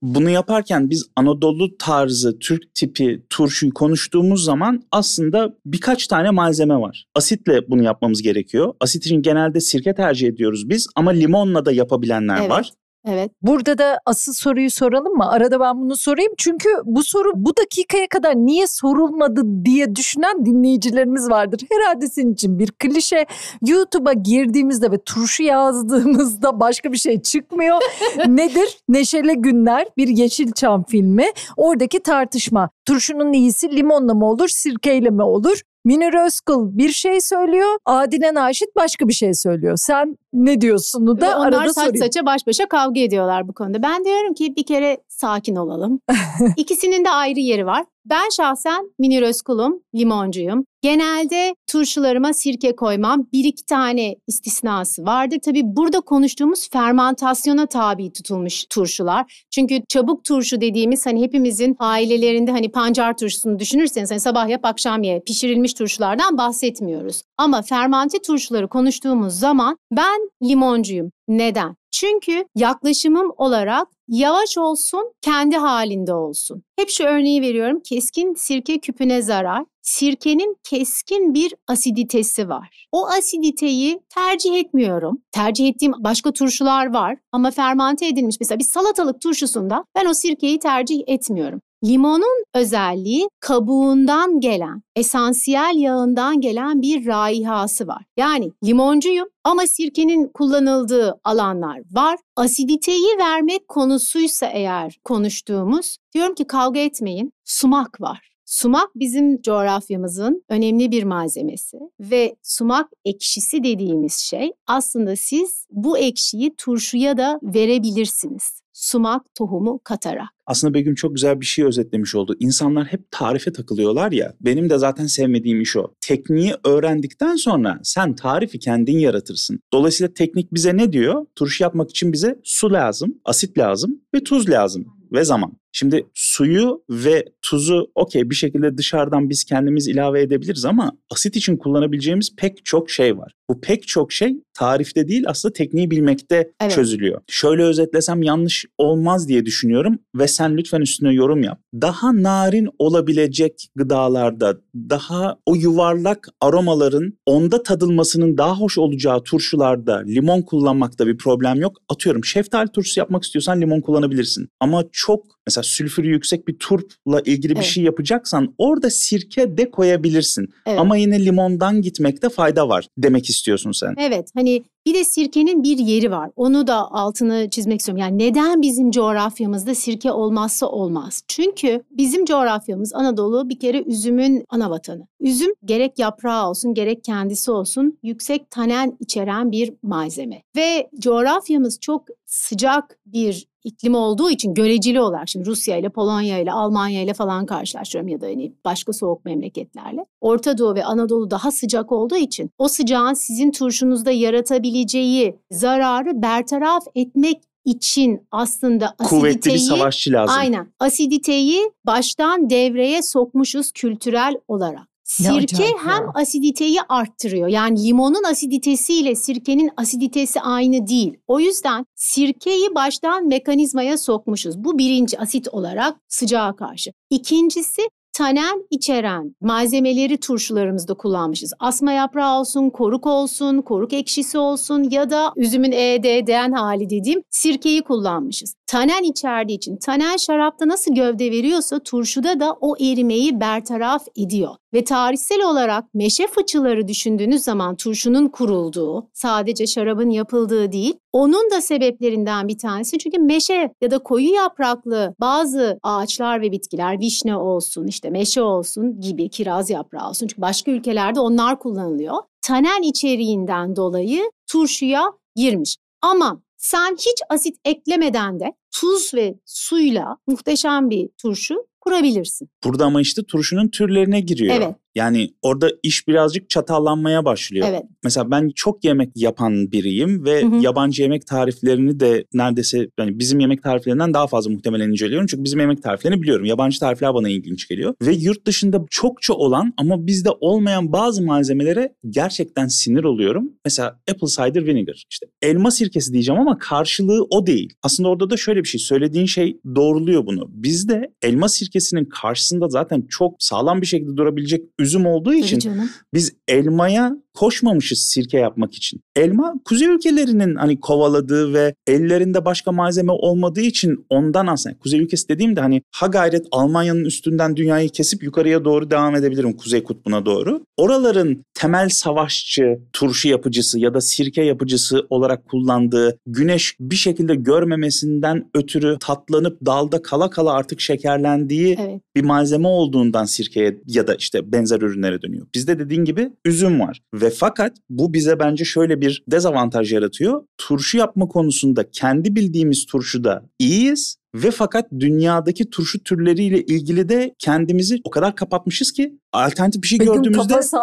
Bunu yaparken biz Anadolu tarzı Türk tipi turşuyu konuştuğumuz zaman aslında birkaç tane malzeme var. Asitle bunu yapmamız gerekiyor. Asit için genelde sirke tercih ediyoruz biz ama limonla da yapabilenler evet. var. Evet. Burada da asıl soruyu soralım mı? Arada ben bunu sorayım. Çünkü bu soru bu dakikaya kadar niye sorulmadı diye düşünen dinleyicilerimiz vardır. Herhalde senin için bir klişe. YouTube'a girdiğimizde ve turşu yazdığımızda başka bir şey çıkmıyor. Nedir? Neşeli Günler bir Yeşilçam filmi. Oradaki tartışma. Turşunun iyisi limonla mı olur, sirkeyle mi olur? Münir Özkul bir şey söylüyor, Adile Naşit başka bir şey söylüyor. Sen ne diyorsun da onlar arada saç sorayım. saça baş başa kavga ediyorlar bu konuda. Ben diyorum ki bir kere sakin olalım. İkisinin de ayrı yeri var. Ben şahsen Münir Özkul'um, limoncuyum. Genelde turşularıma sirke koymam. Bir iki tane istisnası vardır. Tabii burada konuştuğumuz fermantasyona tabi tutulmuş turşular. Çünkü çabuk turşu dediğimiz hani hepimizin ailelerinde hani pancar turşusunu düşünürseniz hani sabah yap akşam ye pişirilmiş turşulardan bahsetmiyoruz. Ama fermante turşuları konuştuğumuz zaman ben limoncuyum. Neden? Çünkü yaklaşımım olarak Yavaş olsun, kendi halinde olsun. Hep şu örneği veriyorum. Keskin sirke küpüne zarar. Sirkenin keskin bir asiditesi var. O asiditeyi tercih etmiyorum. Tercih ettiğim başka turşular var ama fermante edilmiş mesela bir salatalık turşusunda ben o sirkeyi tercih etmiyorum. Limonun özelliği kabuğundan gelen, esansiyel yağından gelen bir raihası var. Yani limoncuyum ama sirkenin kullanıldığı alanlar var. Asiditeyi vermek konusuysa eğer konuştuğumuz, diyorum ki kavga etmeyin, sumak var. Sumak bizim coğrafyamızın önemli bir malzemesi ve sumak ekşisi dediğimiz şey aslında siz bu ekşiyi turşuya da verebilirsiniz sumak tohumu katarak. Aslında Begüm çok güzel bir şey özetlemiş oldu. İnsanlar hep tarife takılıyorlar ya. Benim de zaten sevmediğim iş o. Tekniği öğrendikten sonra sen tarifi kendin yaratırsın. Dolayısıyla teknik bize ne diyor? Turşu yapmak için bize su lazım, asit lazım ve tuz lazım ve zaman. Şimdi suyu ve tuzu okey bir şekilde dışarıdan biz kendimiz ilave edebiliriz ama asit için kullanabileceğimiz pek çok şey var. Bu pek çok şey tarifte değil aslında tekniği bilmekte evet. çözülüyor. Şöyle özetlesem yanlış olmaz diye düşünüyorum ve sen lütfen üstüne yorum yap. Daha narin olabilecek gıdalarda daha o yuvarlak aromaların onda tadılmasının daha hoş olacağı turşularda limon kullanmakta bir problem yok. Atıyorum şeftali turşusu yapmak istiyorsan limon kullanabilirsin. Ama çok mesela sülfürü yüksek bir turpla ilgili evet. bir şey yapacaksan orada sirke de koyabilirsin. Evet. Ama yine limondan gitmekte fayda var demek istiyorsun sen. Evet hani bir de sirkenin bir yeri var. Onu da altını çizmek istiyorum. Yani neden bizim coğrafyamızda sirke olmazsa olmaz? Çünkü bizim coğrafyamız Anadolu bir kere üzümün ana vatanı. Üzüm gerek yaprağı olsun gerek kendisi olsun yüksek tanen içeren bir malzeme. Ve coğrafyamız çok sıcak bir iklimi olduğu için göreceli olarak şimdi Rusya ile Polonya ile Almanya ile falan karşılaşıyorum ya da hani başka soğuk memleketlerle. Orta Doğu ve Anadolu daha sıcak olduğu için o sıcağın sizin turşunuzda yaratabileceği zararı bertaraf etmek için aslında asiditeyi kuvvetli bir savaşçı lazım. Aynen. Asiditeyi baştan devreye sokmuşuz kültürel olarak. Sirke hem ya. asiditeyi arttırıyor. Yani limonun asiditesiyle sirkenin asiditesi aynı değil. O yüzden sirkeyi baştan mekanizmaya sokmuşuz. Bu birinci asit olarak sıcağa karşı. İkincisi tanen içeren malzemeleri turşularımızda kullanmışız. Asma yaprağı olsun, koruk olsun, koruk ekşisi olsun ya da üzümün EDD'den hali dediğim sirkeyi kullanmışız. Tanen içerdiği için tanen şarapta nasıl gövde veriyorsa turşuda da o erimeyi bertaraf ediyor ve tarihsel olarak meşe fıçıları düşündüğünüz zaman turşunun kurulduğu, sadece şarabın yapıldığı değil, onun da sebeplerinden bir tanesi çünkü meşe ya da koyu yapraklı bazı ağaçlar ve bitkiler, vişne olsun, işte meşe olsun gibi kiraz yaprağı olsun çünkü başka ülkelerde onlar kullanılıyor. Tanen içeriğinden dolayı turşuya girmiş. Ama sen hiç asit eklemeden de tuz ve suyla muhteşem bir turşu kurabilirsin. Burada ama işte turşunun türlerine giriyor. Evet. Yani orada iş birazcık çatallanmaya başlıyor. Evet. Mesela ben çok yemek yapan biriyim ve hı hı. yabancı yemek tariflerini de neredeyse yani bizim yemek tariflerinden daha fazla muhtemelen inceliyorum. Çünkü bizim yemek tariflerini biliyorum. Yabancı tarifler bana ilginç geliyor. Ve yurt dışında çokça olan ama bizde olmayan bazı malzemelere gerçekten sinir oluyorum. Mesela apple cider vinegar. işte elma sirkesi diyeceğim ama karşılığı o değil. Aslında orada da şöyle bir şey. Söylediğin şey doğruluyor bunu. Bizde elma sirkesinin karşısında zaten çok sağlam bir şekilde durabilecek üzüm olduğu için biz elmaya koşmamışız sirke yapmak için elma kuzey ülkelerinin hani kovaladığı ve ellerinde başka malzeme olmadığı için ondan aslında kuzey ülkesi dediğimde hani ha gayret Almanya'nın üstünden dünyayı kesip yukarıya doğru devam edebilirim kuzey kutbuna doğru. Oraların temel savaşçı, turşu yapıcısı ya da sirke yapıcısı olarak kullandığı güneş bir şekilde görmemesinden ötürü tatlanıp dalda kala kala artık şekerlendiği evet. bir malzeme olduğundan sirkeye ya da işte benzer ürünlere dönüyor. Bizde dediğin gibi üzüm var ve fakat bu bize bence şöyle bir bir dezavantaj yaratıyor. Turşu yapma konusunda kendi bildiğimiz turşuda iyiyiz ve fakat dünyadaki turşu türleriyle ilgili de kendimizi o kadar kapatmışız ki alternatif bir şey Begüm gördüğümüzde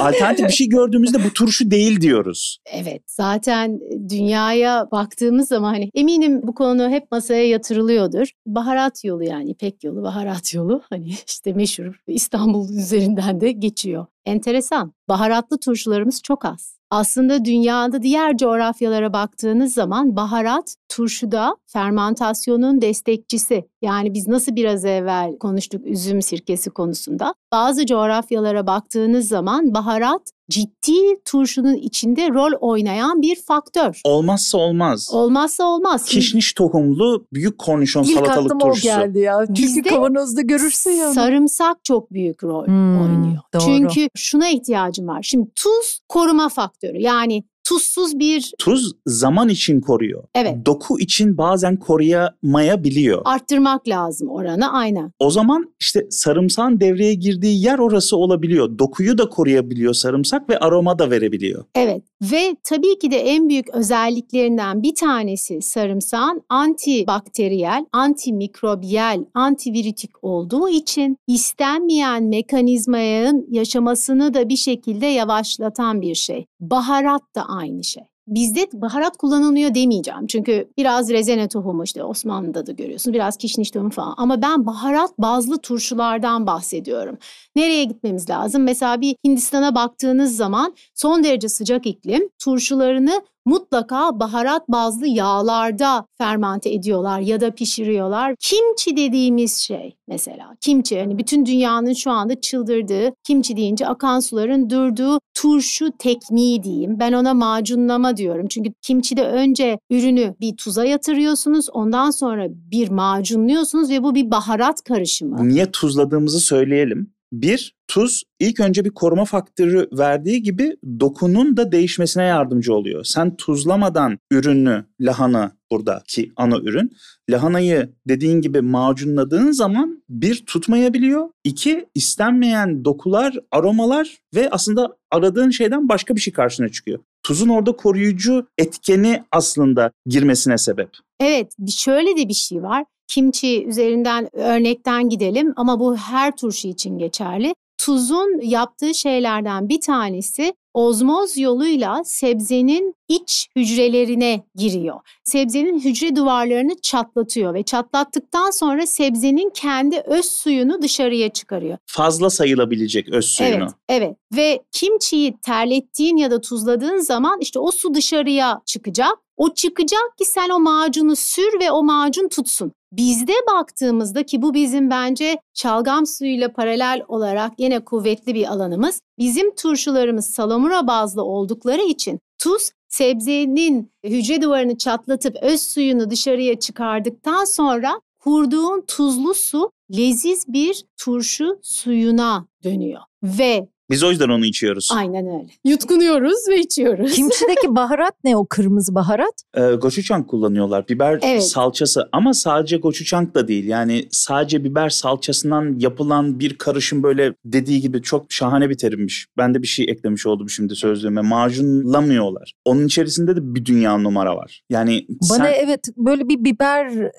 alternatif bir şey gördüğümüzde bu turşu değil diyoruz. Evet zaten dünyaya baktığımız zaman hani eminim bu konu hep masaya yatırılıyordur. Baharat yolu yani ipek yolu, baharat yolu hani işte meşhur İstanbul üzerinden de geçiyor. Enteresan. Baharatlı turşularımız çok az. Aslında dünyada diğer coğrafyalara baktığınız zaman baharat Turşuda fermentasyonun destekçisi yani biz nasıl biraz evvel konuştuk üzüm sirkesi konusunda bazı coğrafyalara baktığınız zaman baharat ciddi turşunun içinde rol oynayan bir faktör. Olmazsa olmaz. Olmazsa olmaz. Kişniş tohumlu büyük kornişon İlk salatalık turşusu. İlk geldi ya. Çünkü Bizde kavanozda görürsün ya. Sarımsak çok büyük rol hmm, oynuyor. Doğru. Çünkü şuna ihtiyacım var. Şimdi tuz koruma faktörü. Yani tuzsuz bir... Tuz zaman için koruyor. Evet. Doku için bazen koruyamayabiliyor. Arttırmak lazım oranı aynen. O zaman işte sarımsağın devreye girdiği yer orası olabiliyor. Dokuyu da koruyabiliyor sarımsak ve aroma da verebiliyor. Evet ve tabii ki de en büyük özelliklerinden bir tanesi sarımsağın antibakteriyel, antimikrobiyel, antiviritik olduğu için istenmeyen mekanizmanın yaşamasını da bir şekilde yavaşlatan bir şey. Baharat da aynı şey. Bizde baharat kullanılıyor demeyeceğim. Çünkü biraz rezene tohumu işte Osmanlı'da da görüyorsun. Biraz kişniş tohumu falan. Ama ben baharat bazlı turşulardan bahsediyorum. Nereye gitmemiz lazım? Mesela bir Hindistan'a baktığınız zaman son derece sıcak iklim turşularını mutlaka baharat bazlı yağlarda fermente ediyorlar ya da pişiriyorlar. Kimçi dediğimiz şey mesela kimçi yani bütün dünyanın şu anda çıldırdığı kimçi deyince akan suların durduğu turşu tekniği diyeyim. Ben ona macunlama diyorum. Çünkü kimçi de önce ürünü bir tuza yatırıyorsunuz ondan sonra bir macunluyorsunuz ve bu bir baharat karışımı. Niye tuzladığımızı söyleyelim. Bir, tuz ilk önce bir koruma faktörü verdiği gibi dokunun da değişmesine yardımcı oluyor. Sen tuzlamadan ürünü, lahana buradaki ana ürün. Lahanayı dediğin gibi macunladığın zaman bir tutmayabiliyor. iki istenmeyen dokular, aromalar ve aslında aradığın şeyden başka bir şey karşına çıkıyor. Tuzun orada koruyucu etkeni aslında girmesine sebep. Evet şöyle de bir şey var kimçi üzerinden örnekten gidelim ama bu her turşu için geçerli tuzun yaptığı şeylerden bir tanesi ozmoz yoluyla sebzenin iç hücrelerine giriyor. Sebzenin hücre duvarlarını çatlatıyor ve çatlattıktan sonra sebzenin kendi öz suyunu dışarıya çıkarıyor. Fazla sayılabilecek öz suyunu. Evet, evet. Ve kimçiyi terlettiğin ya da tuzladığın zaman işte o su dışarıya çıkacak o çıkacak ki sen o macunu sür ve o macun tutsun. Bizde baktığımızda ki bu bizim bence çalgam suyuyla paralel olarak yine kuvvetli bir alanımız. Bizim turşularımız salamura bazlı oldukları için tuz sebzenin hücre duvarını çatlatıp öz suyunu dışarıya çıkardıktan sonra kurduğun tuzlu su leziz bir turşu suyuna dönüyor. Ve biz o yüzden onu içiyoruz. Aynen öyle. Yutkunuyoruz ve içiyoruz. Kimçideki baharat ne o kırmızı baharat? Ee, gochujang kullanıyorlar. Biber evet. salçası ama sadece gochujang da değil. Yani sadece biber salçasından yapılan bir karışım böyle dediği gibi çok şahane bir terimmiş. Ben de bir şey eklemiş oldum şimdi sözlüğüme. Macunlamıyorlar. Onun içerisinde de bir dünya numara var. Yani Bana sen... evet böyle bir biber e,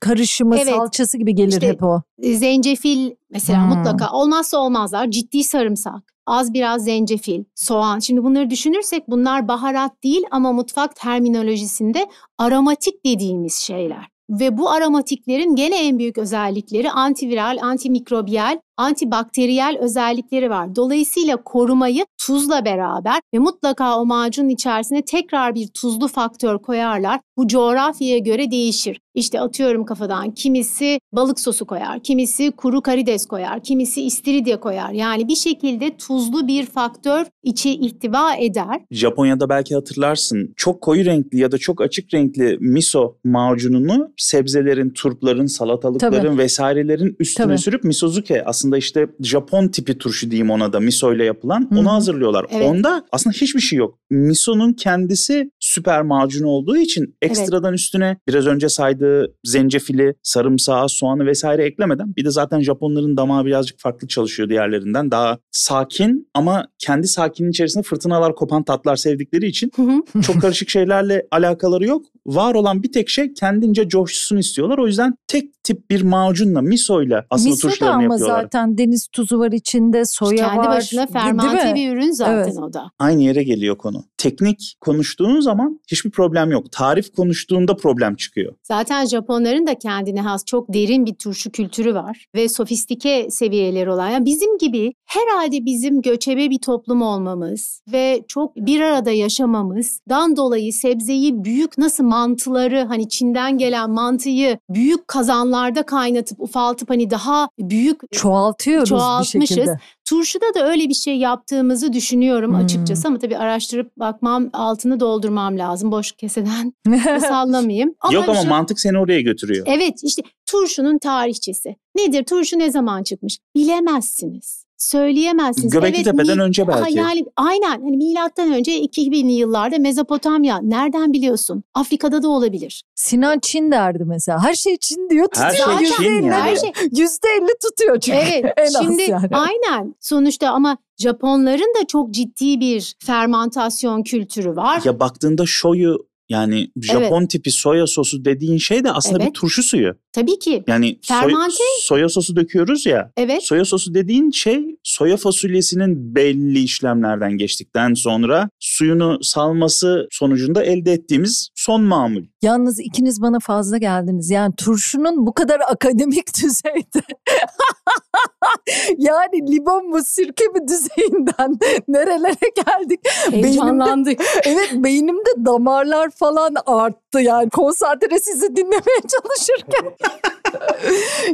karışımı evet. salçası gibi gelir işte, hep o. Zencefil Mesela hmm. mutlaka olmazsa olmazlar ciddi sarımsak, az biraz zencefil, soğan. Şimdi bunları düşünürsek bunlar baharat değil ama mutfak terminolojisinde aromatik dediğimiz şeyler. Ve bu aromatiklerin gene en büyük özellikleri antiviral, antimikrobiyal antibakteriyel özellikleri var. Dolayısıyla korumayı tuzla beraber ve mutlaka o macunun içerisine tekrar bir tuzlu faktör koyarlar. Bu coğrafyaya göre değişir. İşte atıyorum kafadan kimisi balık sosu koyar, kimisi kuru karides koyar, kimisi istiridye koyar. Yani bir şekilde tuzlu bir faktör içi ihtiva eder. Japonya'da belki hatırlarsın çok koyu renkli ya da çok açık renkli miso macununu sebzelerin, turpların, salatalıkların Tabii. vesairelerin üstüne Tabii. sürüp misozuke aslında aslında işte Japon tipi turşu diyeyim ona da miso ile yapılan. Hı. Onu hazırlıyorlar. Evet. Onda aslında hiçbir şey yok. Miso'nun kendisi süper macun olduğu için ekstradan evet. üstüne biraz önce saydığı zencefili, sarımsağı, soğanı vesaire eklemeden bir de zaten Japonların damağı birazcık farklı çalışıyor diğerlerinden. Daha sakin ama kendi sakinin içerisinde fırtınalar kopan tatlar sevdikleri için çok karışık şeylerle alakaları yok. Var olan bir tek şey kendince coşsun istiyorlar. O yüzden tek tip bir macunla, misoyla aslında Miso turşularını yapıyorlar. Miso da ama zaten deniz tuzu var içinde, soya Kendi var. Kendi başına fermante bir ürün zaten evet. o da. Aynı yere geliyor konu. Teknik konuştuğunuz zaman zaman hiçbir problem yok. Tarif konuştuğunda problem çıkıyor. Zaten Japonların da kendine has çok derin bir turşu kültürü var ve sofistike seviyeler olan. Yani bizim gibi herhalde bizim göçebe bir toplum olmamız ve çok bir arada yaşamamızdan dolayı sebzeyi büyük nasıl mantıları hani Çin'den gelen mantıyı büyük kazanlarda kaynatıp ufaltıp hani daha büyük çoğaltıyoruz çoğaltmışız. bir şekilde. Turşuda da öyle bir şey yaptığımızı düşünüyorum hmm. açıkçası ama tabii araştırıp bakmam, altını doldurmam lazım. Boş keseden sallamayayım. Ama Yok ama şu... mantık seni oraya götürüyor. Evet işte turşunun tarihçesi. Nedir? Turşu ne zaman çıkmış? Bilemezsiniz söyleyemezsiniz. Göbekli evet, Tepe'den mi, önce belki. Yani aynen hani milattan önce 2000'li yıllarda Mezopotamya nereden biliyorsun? Afrika'da da olabilir. Sinan Çin derdi mesela. Her şey Çin diyor tutuyor. Her şey Çin yani. Her şey. yüzde elli tutuyor çünkü. Evet. şimdi yani. aynen sonuçta ama Japonların da çok ciddi bir fermantasyon kültürü var. Ya baktığında shoyu. Yani Japon evet. tipi soya sosu dediğin şey de aslında evet. bir turşu suyu. Tabii ki. Yani Fermante. Soy, soya sosu döküyoruz ya. Evet. Soya sosu dediğin şey soya fasulyesinin belli işlemlerden geçtikten sonra suyunu salması sonucunda elde ettiğimiz son mamul. Yalnız ikiniz bana fazla geldiniz. Yani turşunun bu kadar akademik düzeyde yani limon mu sirke mi düzeyinden nerelere geldik? Heyecanlandık. Beynimde, evet beynimde damarlar falan arttı yani konsantre sizi dinlemeye çalışırken.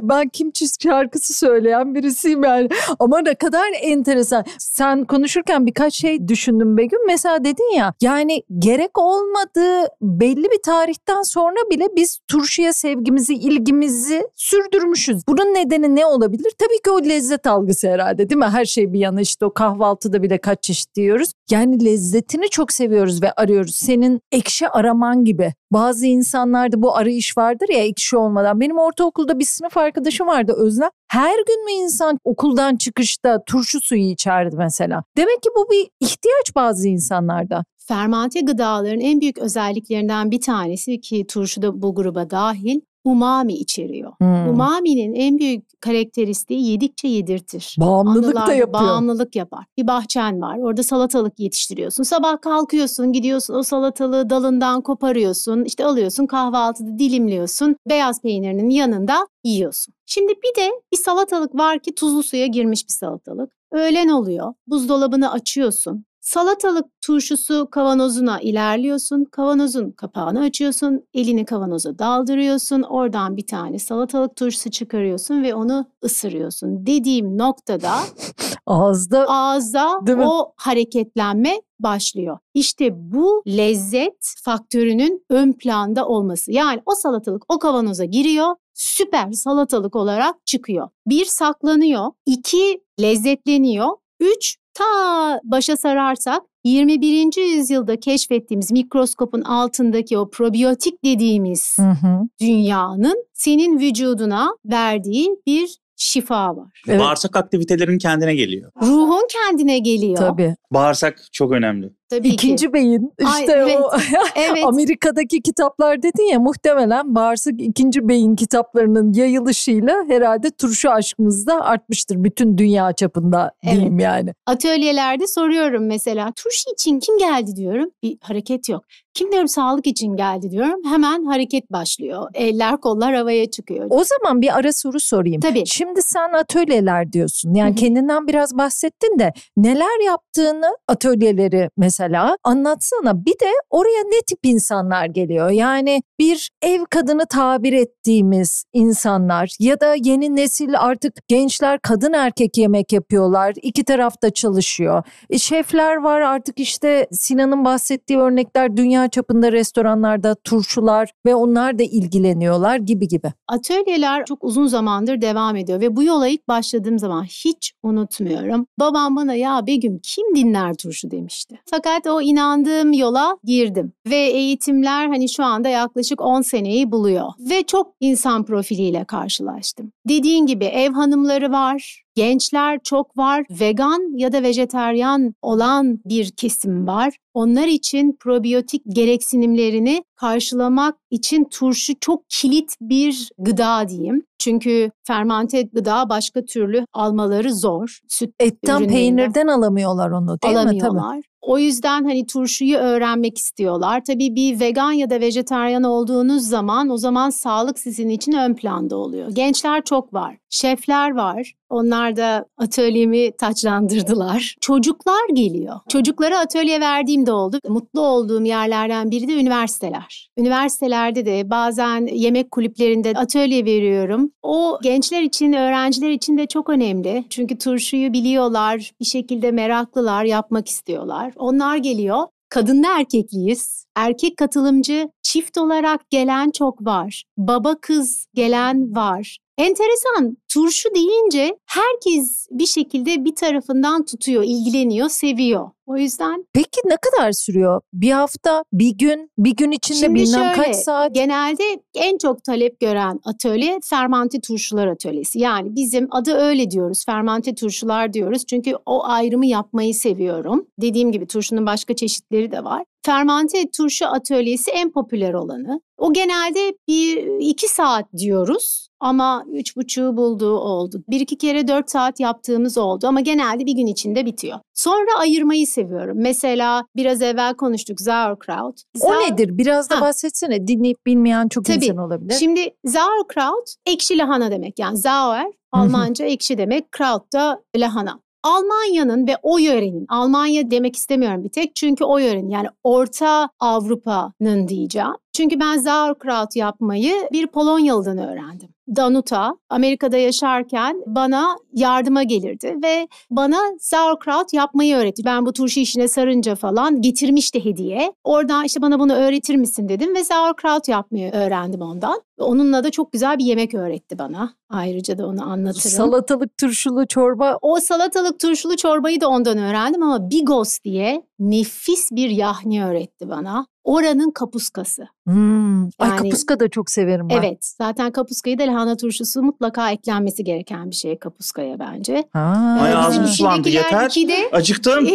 ben kimçi şarkısı söyleyen birisiyim yani. Ama ne kadar enteresan. Sen konuşurken birkaç şey düşündüm Begüm. Mesela dedin ya yani gerek olmadığı belli bir tarihten sonra bile biz turşuya sevgimizi, ilgimizi sürdürmüşüz. Bunun nedeni ne olabilir? Tabii ki o lezzet algısı herhalde değil mi? Her şey bir yana işte o kahvaltıda bile kaç çeşit diyoruz. Yani lezzetini çok seviyoruz ve arıyoruz. Senin ekşi araman gibi. Bazı insanlarda bu arayış vardır ya ekşi şey olmadan. Benim ortaokulda bir sınıf arkadaşım vardı Özlem. Her gün mü insan okuldan çıkışta turşu suyu içerdi mesela? Demek ki bu bir ihtiyaç bazı insanlarda. Fermante gıdaların en büyük özelliklerinden bir tanesi ki turşu da bu gruba dahil umami içeriyor. Hmm. Umami'nin en büyük karakteristiği yedikçe yedirtir. Bağımlılık Anılarda da yapıyor. Bağımlılık yapar. Bir bahçen var. Orada salatalık yetiştiriyorsun. Sabah kalkıyorsun, gidiyorsun o salatalığı dalından koparıyorsun. İşte alıyorsun kahvaltıda dilimliyorsun. Beyaz peynirinin yanında yiyorsun. Şimdi bir de bir salatalık var ki tuzlu suya girmiş bir salatalık. Öğlen oluyor. Buzdolabını açıyorsun. Salatalık turşusu kavanozuna ilerliyorsun. Kavanozun kapağını açıyorsun. Elini kavanoza daldırıyorsun. Oradan bir tane salatalık turşusu çıkarıyorsun ve onu ısırıyorsun. Dediğim noktada ağızda ağızda o hareketlenme başlıyor. İşte bu lezzet faktörünün ön planda olması. Yani o salatalık o kavanoza giriyor süper salatalık olarak çıkıyor. Bir saklanıyor, iki lezzetleniyor, 3 ta başa sararsak 21. yüzyılda keşfettiğimiz mikroskopun altındaki o probiyotik dediğimiz hı hı. dünyanın senin vücuduna verdiği bir şifa var. Evet. Bağırsak aktivitelerin kendine geliyor. Ruhun kendine geliyor. Tabii. Bağırsak çok önemli. Tabii İkinci ki. beyin işte Ay, o evet. Amerika'daki kitaplar dedin ya muhtemelen bağırsak ikinci beyin kitaplarının yayılışıyla herhalde turşu aşkımız da artmıştır bütün dünya çapında evet. diyeyim yani. Atölyelerde soruyorum mesela turşu için kim geldi diyorum bir hareket yok. Kim diyorum sağlık için geldi diyorum hemen hareket başlıyor. Eller kollar havaya çıkıyor. O zaman bir ara soru sorayım. Tabii. Şimdi sen atölyeler diyorsun yani Hı-hı. kendinden biraz bahsettin de neler yaptığını atölyeleri mesela mesela anlatsana. Bir de oraya ne tip insanlar geliyor? Yani bir ev kadını tabir ettiğimiz insanlar ya da yeni nesil artık gençler kadın erkek yemek yapıyorlar. İki tarafta çalışıyor. E, şefler var artık işte Sinan'ın bahsettiği örnekler dünya çapında restoranlarda turşular ve onlar da ilgileniyorlar gibi gibi. Atölyeler çok uzun zamandır devam ediyor ve bu yola ilk başladığım zaman hiç unutmuyorum. Babam bana ya Begüm kim dinler turşu demişti. Fakat fakat o inandığım yola girdim ve eğitimler hani şu anda yaklaşık 10 seneyi buluyor ve çok insan profiliyle karşılaştım. Dediğin gibi ev hanımları var, Gençler çok var. Vegan ya da vejeteryan olan bir kesim var. Onlar için probiyotik gereksinimlerini karşılamak için turşu çok kilit bir gıda diyeyim. Çünkü fermente gıda başka türlü almaları zor. Süt Etten peynirden alamıyorlar onu değil alamıyorlar. mi? Alamıyorlar. O yüzden hani turşuyu öğrenmek istiyorlar. Tabii bir vegan ya da vejetaryen olduğunuz zaman o zaman sağlık sizin için ön planda oluyor. Gençler çok var, şefler var, onlar da atölyemi taçlandırdılar. Çocuklar geliyor. Çocuklara atölye verdiğim de oldu. Mutlu olduğum yerlerden biri de üniversiteler. Üniversitelerde de bazen yemek kulüplerinde atölye veriyorum. O gençler için, öğrenciler için de çok önemli. Çünkü turşuyu biliyorlar, bir şekilde meraklılar, yapmak istiyorlar. Onlar geliyor. Kadınla erkekliyiz. Erkek katılımcı çift olarak gelen çok var. Baba kız gelen var. Enteresan turşu deyince herkes bir şekilde bir tarafından tutuyor, ilgileniyor, seviyor. O yüzden. Peki ne kadar sürüyor? Bir hafta, bir gün, bir gün içinde Şimdi bilmem şöyle, kaç saat? Genelde en çok talep gören atölye fermante turşular atölyesi. Yani bizim adı öyle diyoruz, fermante turşular diyoruz. Çünkü o ayrımı yapmayı seviyorum. Dediğim gibi turşunun başka çeşitleri de var fermante turşu atölyesi en popüler olanı. O genelde bir iki saat diyoruz ama üç buçuğu bulduğu oldu. Bir iki kere dört saat yaptığımız oldu ama genelde bir gün içinde bitiyor. Sonra ayırmayı seviyorum. Mesela biraz evvel konuştuk sauerkraut. O Zau- nedir? Biraz da ha. bahsetsene. Dinleyip bilmeyen çok Tabii. insan olabilir. Şimdi sauerkraut ekşi lahana demek. Yani sauer Almanca ekşi demek, kraut da lahana. Almanya'nın ve o yörenin, Almanya demek istemiyorum bir tek çünkü o yörenin yani Orta Avrupa'nın diyeceğim. Çünkü ben sauerkraut yapmayı bir Polonyalı'dan öğrendim. Danuta Amerika'da yaşarken bana yardıma gelirdi ve bana sauerkraut yapmayı öğretti. Ben bu turşu işine sarınca falan getirmişti hediye. Oradan işte bana bunu öğretir misin dedim ve sauerkraut yapmayı öğrendim ondan. Onunla da çok güzel bir yemek öğretti bana. Ayrıca da onu anlatırım. Salatalık turşulu çorba. O salatalık turşulu çorbayı da ondan öğrendim ama bigos diye nefis bir yahni öğretti bana. Oranın kapuskası. Hmm. Yani, Ay kapuska da çok severim ben. Evet zaten kapuskayı da lahana turşusu mutlaka eklenmesi gereken bir şey kapuskaya bence. Ha. Ee, Ay ağzım sulandı yeter. Ikide, Acıktım. E,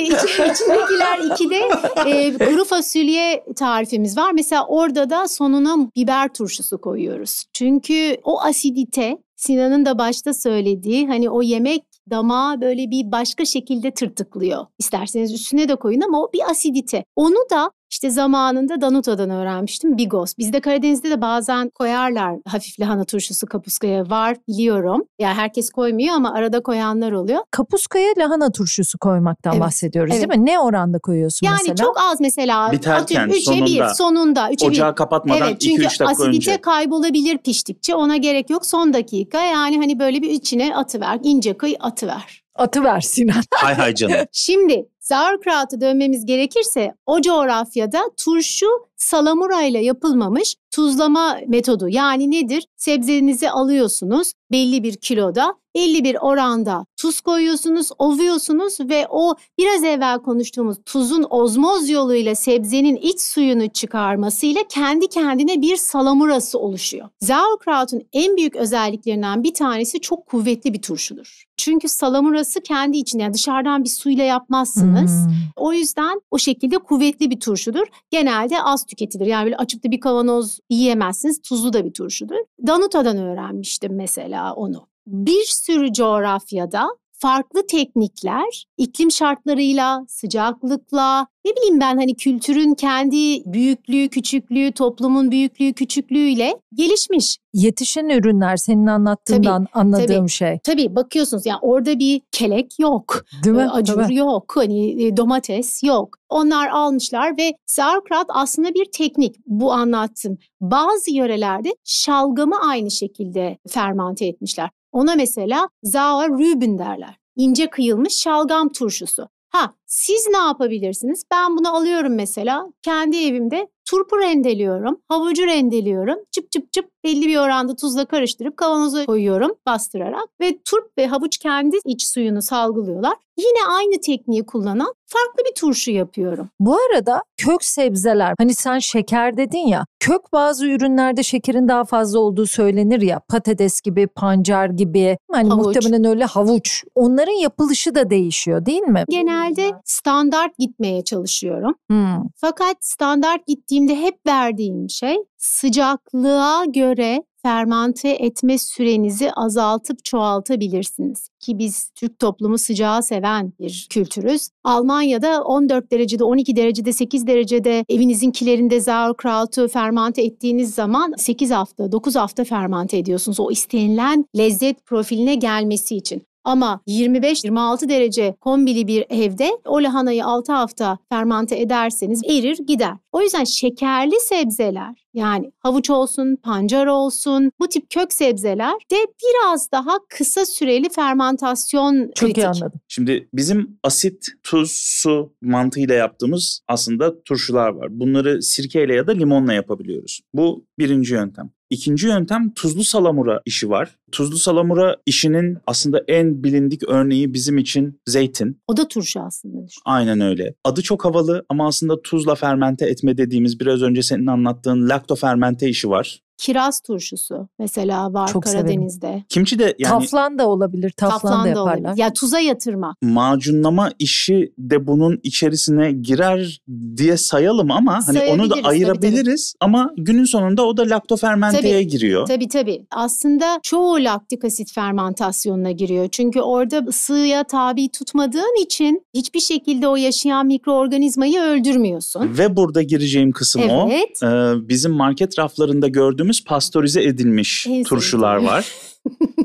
ikide e, kuru fasulye tarifimiz var. Mesela orada da sonuna biber turşusu koyuyoruz. Çünkü o asidite Sinan'ın da başta söylediği hani o yemek damağı böyle bir başka şekilde tırtıklıyor. İsterseniz üstüne de koyun ama o bir asidite. Onu da işte zamanında Danuta'dan öğrenmiştim. Bigos. Bizde Karadeniz'de de bazen koyarlar hafif lahana turşusu kapuskaya var biliyorum. Ya yani herkes koymuyor ama arada koyanlar oluyor. Kapuskaya lahana turşusu koymaktan evet. bahsediyoruz evet. değil mi? Ne oranda koyuyorsun yani mesela? Yani çok az mesela. Biterken atıyorum, sonunda. Bir, sonunda. Üçe Ocağı bir. kapatmadan 2-3 evet, dakika önce. Çünkü asidite kaybolabilir piştikçe ona gerek yok. Son dakika yani hani böyle bir içine atıver. ince kıy atıver. Atıver Sinan. hay hay canım. Şimdi sauerkraut'u dönmemiz gerekirse o coğrafyada turşu salamura ile yapılmamış tuzlama metodu. Yani nedir? Sebzenizi alıyorsunuz belli bir kiloda belli bir oranda tuz koyuyorsunuz, ovuyorsunuz ve o biraz evvel konuştuğumuz tuzun ozmoz yoluyla sebzenin iç suyunu çıkarmasıyla kendi kendine bir salamurası oluşuyor. Sauerkraut'un en büyük özelliklerinden bir tanesi çok kuvvetli bir turşudur. Çünkü salamurası kendi içinde yani dışarıdan bir suyla yapmazsınız. Hmm. O yüzden o şekilde kuvvetli bir turşudur. Genelde az tüketilir. Yani böyle açıp da bir kavanoz yiyemezsiniz. Tuzlu da bir turşudur. Danuta'dan öğrenmiştim mesela onu bir sürü coğrafyada farklı teknikler iklim şartlarıyla, sıcaklıkla, ne bileyim ben hani kültürün kendi büyüklüğü, küçüklüğü, toplumun büyüklüğü, küçüklüğüyle gelişmiş. Yetişen ürünler senin anlattığından tabii, anladığım tabii, şey. Tabii bakıyorsunuz yani orada bir kelek yok, Değil mi? E, acur tabii. yok, hani e, domates yok. Onlar almışlar ve sauerkraut aslında bir teknik bu anlattım. Bazı yörelerde şalgamı aynı şekilde fermante etmişler. Ona mesela Zauer Rüben derler. İnce kıyılmış şalgam turşusu. Ha siz ne yapabilirsiniz? Ben bunu alıyorum mesela kendi evimde turpu rendeliyorum, havucu rendeliyorum, çıp çıp çıp belli bir oranda tuzla karıştırıp kavanoza koyuyorum bastırarak ve turp ve havuç kendi iç suyunu salgılıyorlar. Yine aynı tekniği kullanan farklı bir turşu yapıyorum. Bu arada kök sebzeler hani sen şeker dedin ya kök bazı ürünlerde şekerin daha fazla olduğu söylenir ya patates gibi pancar gibi hani havuç. muhtemelen öyle havuç onların yapılışı da değişiyor değil mi? Genelde standart gitmeye çalışıyorum. Hmm. Fakat standart gittiğimde hep verdiğim şey sıcaklığa göre fermante etme sürenizi azaltıp çoğaltabilirsiniz. Ki biz Türk toplumu sıcağı seven bir kültürüz. Almanya'da 14 derecede, 12 derecede, 8 derecede evinizin kilerinde sauerkraut'u fermante ettiğiniz zaman 8 hafta, 9 hafta fermante ediyorsunuz. O istenilen lezzet profiline gelmesi için. Ama 25-26 derece kombili bir evde o lahanayı 6 hafta fermante ederseniz erir gider. O yüzden şekerli sebzeler yani havuç olsun, pancar olsun bu tip kök sebzeler de biraz daha kısa süreli fermantasyon Çok kritik. iyi anladım. Şimdi bizim asit, tuz, su mantığıyla yaptığımız aslında turşular var. Bunları sirkeyle ya da limonla yapabiliyoruz. Bu birinci yöntem. İkinci yöntem tuzlu salamura işi var. Tuzlu salamura işinin aslında en bilindik örneği bizim için zeytin. O da turşu aslında. Aynen öyle. Adı çok havalı ama aslında tuzla fermente etme dediğimiz biraz önce senin anlattığın laktofermente işi var. Kiraz turşusu mesela var Çok Karadeniz'de. Severim. Kimçi de yani... Taflan da olabilir. Taflan, taflan da yaparlar. olabilir. Ya tuza yatırma. Macunlama işi de bunun içerisine girer diye sayalım ama hani onu da ayırabiliriz tabii, ama günün sonunda o da laktofermenteye tabii, giriyor. Tabii tabii. Aslında çoğu laktik asit fermentasyonuna giriyor. Çünkü orada ısıya tabi tutmadığın için hiçbir şekilde o yaşayan mikroorganizmayı öldürmüyorsun. Ve burada gireceğim kısım evet. o. Ee, bizim market raflarında gördüğümüz gördüğümüz pastörize edilmiş en turşular var.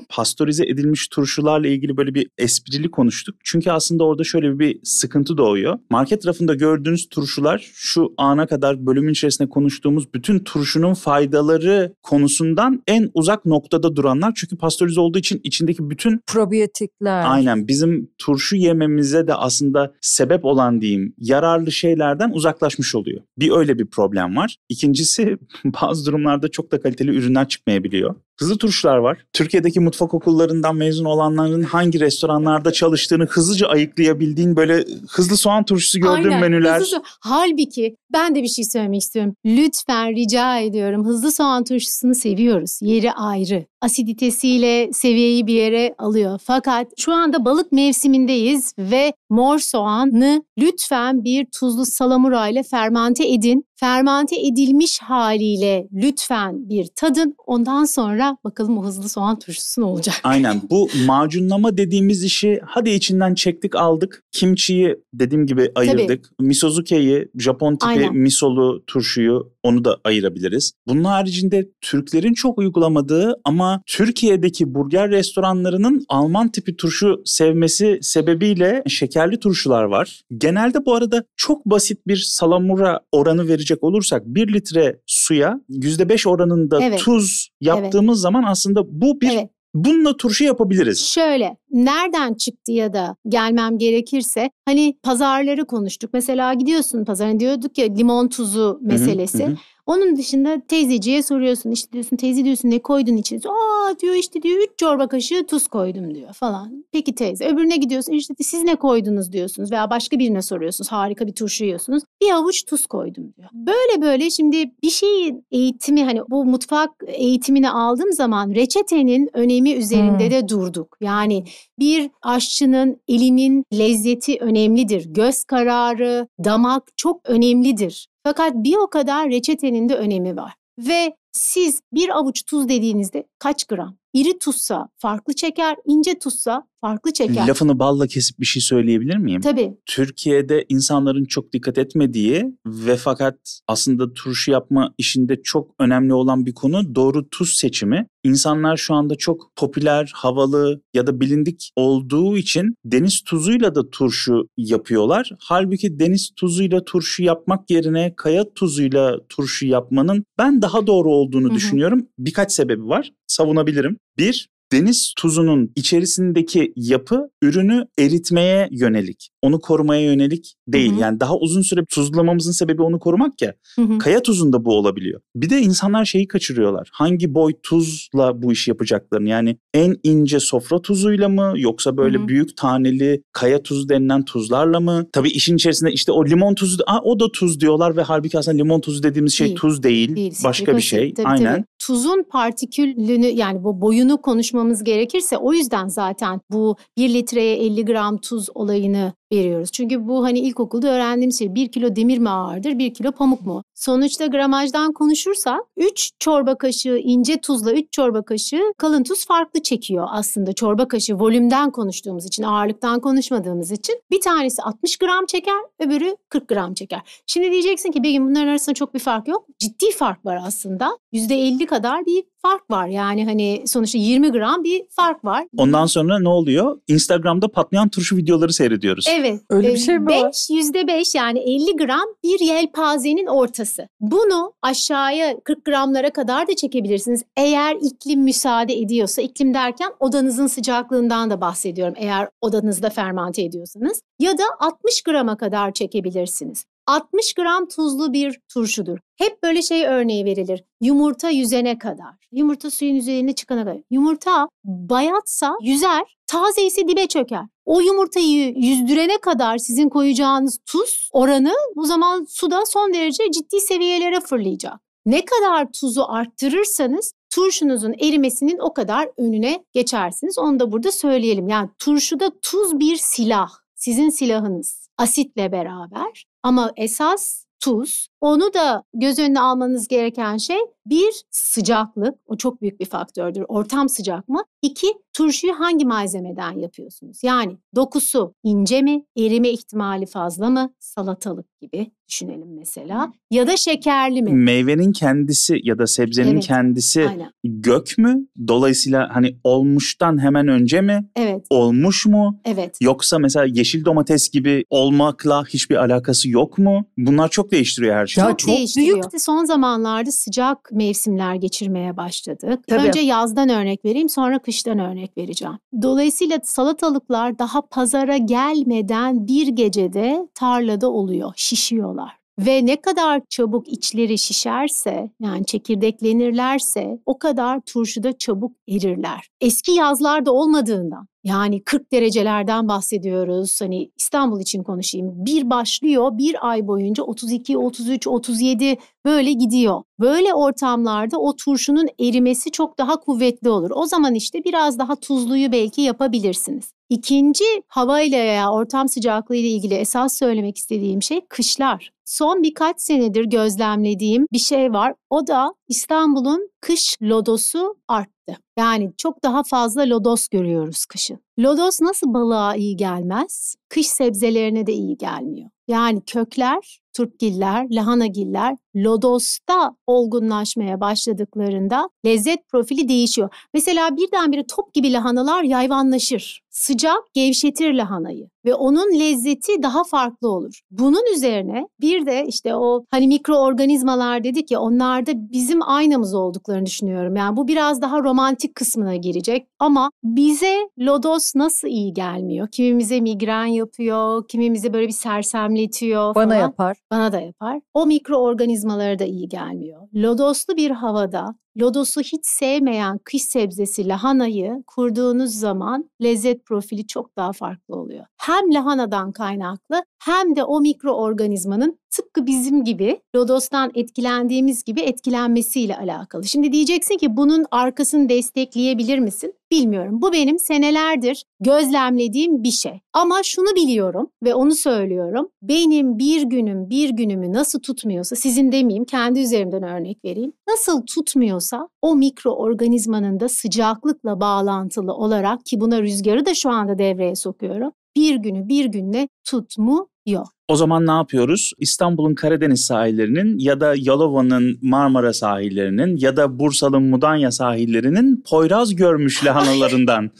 pastörize edilmiş turşularla ilgili böyle bir esprili konuştuk. Çünkü aslında orada şöyle bir sıkıntı doğuyor. Market rafında gördüğünüz turşular şu ana kadar bölümün içerisinde konuştuğumuz bütün turşunun faydaları konusundan en uzak noktada duranlar. Çünkü pastörize olduğu için içindeki bütün probiyotikler. Aynen bizim turşu yememize de aslında sebep olan diyeyim yararlı şeylerden uzaklaşmış oluyor. Bir öyle bir problem var. İkincisi bazı durumlarda çok da da kaliteli ürünler çıkmayabiliyor. Hızlı turşular var. Türkiye'deki mutfak okullarından mezun olanların hangi restoranlarda çalıştığını hızlıca ayıklayabildiğin böyle hızlı soğan turşusu gördüğün Aynen, menüler. Hızlı, halbuki ben de bir şey söylemek istiyorum. Lütfen rica ediyorum hızlı soğan turşusunu seviyoruz. Yeri ayrı. Asiditesiyle seviyeyi bir yere alıyor. Fakat şu anda balık mevsimindeyiz ve mor soğanı lütfen bir tuzlu salamura ile fermante edin. Fermante edilmiş haliyle lütfen bir tadın. Ondan sonra sonra bakalım o hızlı soğan turşusu ne olacak? Aynen bu macunlama dediğimiz işi hadi içinden çektik aldık. Kimçiyi dediğim gibi ayırdık. Tabii. Misozuke'yi, Japon tipi Aynen. misolu turşuyu onu da ayırabiliriz. Bunun haricinde Türklerin çok uygulamadığı ama Türkiye'deki burger restoranlarının Alman tipi turşu sevmesi sebebiyle şekerli turşular var. Genelde bu arada çok basit bir salamura oranı verecek olursak 1 litre suya %5 oranında evet. tuz yaptığımız evet. zaman aslında bu bir evet. Bununla turşu yapabiliriz. Şöyle nereden çıktı ya da gelmem gerekirse hani pazarları konuştuk. Mesela gidiyorsun pazarına hani diyorduk ya limon tuzu meselesi. Hı hı, hı. Onun dışında teyzeciye soruyorsun işte diyorsun teyze diyorsun ne koydun içine? Aa diyor işte diyor 3 çorba kaşığı tuz koydum diyor falan. Peki teyze öbürüne gidiyorsun işte siz ne koydunuz diyorsunuz veya başka birine soruyorsunuz harika bir turşu yiyorsunuz. Bir avuç tuz koydum diyor. Hmm. Böyle böyle şimdi bir şeyin eğitimi hani bu mutfak eğitimini aldığım zaman reçetenin önemi üzerinde hmm. de durduk. Yani bir aşçının elinin lezzeti önemlidir. Göz kararı, damak çok önemlidir. Fakat bir o kadar reçetenin de önemi var. Ve siz bir avuç tuz dediğinizde kaç gram? İri tuzsa farklı çeker, ince tuzsa farklı çeker. Lafını balla kesip bir şey söyleyebilir miyim? Tabii. Türkiye'de insanların çok dikkat etmediği ve fakat aslında turşu yapma işinde çok önemli olan bir konu doğru tuz seçimi. İnsanlar şu anda çok popüler, havalı ya da bilindik olduğu için deniz tuzuyla da turşu yapıyorlar. Halbuki deniz tuzuyla turşu yapmak yerine kaya tuzuyla turşu yapmanın ben daha doğru olduğunu Hı-hı. düşünüyorum. Birkaç sebebi var. Savunabilirim. Bir, deniz tuzunun içerisindeki yapı ürünü eritmeye yönelik onu korumaya yönelik değil. Hı-hı. Yani daha uzun süre tuzlamamızın sebebi onu korumak ya. Hı-hı. Kaya tuzunda bu olabiliyor. Bir de insanlar şeyi kaçırıyorlar. Hangi boy tuzla bu işi yapacaklarını yani en ince sofra tuzuyla mı yoksa böyle Hı-hı. büyük taneli kaya tuzu denilen tuzlarla mı? Tabii işin içerisinde işte o limon tuzu Aa, o da tuz diyorlar ve halbuki aslında limon tuzu dediğimiz şey değil, tuz değil, değil başka bir şey. Tabii, Aynen. Tabii. Tuzun partikülünü yani bu boyunu konuşmamız gerekirse o yüzden zaten bu 1 litreye 50 gram tuz olayını veriyoruz. Çünkü bu hani ilkokulda öğrendiğim şey bir kilo demir mi ağırdır, bir kilo pamuk mu? Sonuçta gramajdan konuşursan 3 çorba kaşığı ince tuzla 3 çorba kaşığı kalın tuz farklı çekiyor aslında. Çorba kaşığı volümden konuştuğumuz için, ağırlıktan konuşmadığımız için. Bir tanesi 60 gram çeker, öbürü 40 gram çeker. Şimdi diyeceksin ki bir gün bunların arasında çok bir fark yok. Ciddi fark var aslında. %50 kadar bir fark var. Yani hani sonuçta 20 gram bir fark var. Ondan sonra ne oluyor? Instagram'da patlayan turşu videoları seyrediyoruz. Evet. Öyle bir e, şey mi beş, var? %5 5 yani 50 gram bir yelpazenin ortası. Bunu aşağıya 40 gramlara kadar da çekebilirsiniz. Eğer iklim müsaade ediyorsa, iklim derken odanızın sıcaklığından da bahsediyorum. Eğer odanızda fermante ediyorsanız ya da 60 grama kadar çekebilirsiniz. 60 gram tuzlu bir turşudur. Hep böyle şey örneği verilir. Yumurta yüzene kadar. Yumurta suyun üzerine çıkana kadar. Yumurta bayatsa yüzer, taze ise dibe çöker. O yumurtayı yüzdürene kadar sizin koyacağınız tuz oranı bu zaman suda son derece ciddi seviyelere fırlayacak. Ne kadar tuzu arttırırsanız turşunuzun erimesinin o kadar önüne geçersiniz. Onu da burada söyleyelim. Yani turşuda tuz bir silah. Sizin silahınız asitle beraber ama esas tuz. Onu da göz önüne almanız gereken şey bir, sıcaklık. O çok büyük bir faktördür. Ortam sıcak mı? İki, turşuyu hangi malzemeden yapıyorsunuz? Yani dokusu ince mi? Erime ihtimali fazla mı? Salatalık gibi düşünelim mesela. Ya da şekerli mi? Meyvenin kendisi ya da sebzenin evet. kendisi Aynen. gök mü? Dolayısıyla hani olmuştan hemen önce mi? Evet. Olmuş mu? Evet. Yoksa mesela yeşil domates gibi olmakla hiçbir alakası yok mu? Bunlar çok değiştiriyor her şeyi. Ya çok, çok büyük de son zamanlarda sıcak mevsimler geçirmeye başladık. Tabii. Önce yazdan örnek vereyim sonra kıştan örnek vereceğim. Dolayısıyla salatalıklar daha pazara gelmeden bir gecede tarlada oluyor, şişiyorlar. Ve ne kadar çabuk içleri şişerse, yani çekirdeklenirlerse o kadar turşuda çabuk erirler. Eski yazlarda olmadığından yani 40 derecelerden bahsediyoruz. Hani İstanbul için konuşayım. Bir başlıyor, bir ay boyunca 32, 33, 37 böyle gidiyor. Böyle ortamlarda o turşunun erimesi çok daha kuvvetli olur. O zaman işte biraz daha tuzluyu belki yapabilirsiniz. İkinci hava ile veya ortam sıcaklığı ile ilgili esas söylemek istediğim şey kışlar. Son birkaç senedir gözlemlediğim bir şey var. O da İstanbul'un kış lodosu arttı. Yani çok daha fazla lodos görüyoruz kışın. Lodos nasıl balığa iyi gelmez? Kış sebzelerine de iyi gelmiyor. Yani kökler, turpgiller, lahanagiller lodosta olgunlaşmaya başladıklarında lezzet profili değişiyor. Mesela birdenbire top gibi lahanalar yayvanlaşır. Sıcak gevşetir lahanayı ve onun lezzeti daha farklı olur. Bunun üzerine bir de işte o hani mikroorganizmalar dedik ya onlarda bizim aynamız oldukları olduklarını düşünüyorum. Yani bu biraz daha romantik kısmına girecek ama bize lodos nasıl iyi gelmiyor? Kimimize migren yapıyor, kimimize böyle bir sersemletiyor falan. Bana yapar. Bana da yapar. O mikroorganizmalara da iyi gelmiyor. Lodoslu bir havada lodosu hiç sevmeyen kış sebzesi lahanayı kurduğunuz zaman lezzet profili çok daha farklı oluyor. Hem lahanadan kaynaklı hem de o mikroorganizmanın tıpkı bizim gibi Lodos'tan etkilendiğimiz gibi etkilenmesiyle alakalı. Şimdi diyeceksin ki bunun arkasını destekleyebilir misin? Bilmiyorum. Bu benim senelerdir gözlemlediğim bir şey. Ama şunu biliyorum ve onu söylüyorum. Benim bir günüm bir günümü nasıl tutmuyorsa, sizin demeyeyim kendi üzerimden örnek vereyim. Nasıl tutmuyorsa o mikroorganizmanın da sıcaklıkla bağlantılı olarak ki buna rüzgarı da şu anda devreye sokuyorum. Bir günü bir günle tutmu. Yok. O zaman ne yapıyoruz? İstanbul'un Karadeniz sahillerinin ya da Yalova'nın Marmara sahillerinin ya da Bursa'nın Mudanya sahillerinin Poyraz görmüş lahanalarından.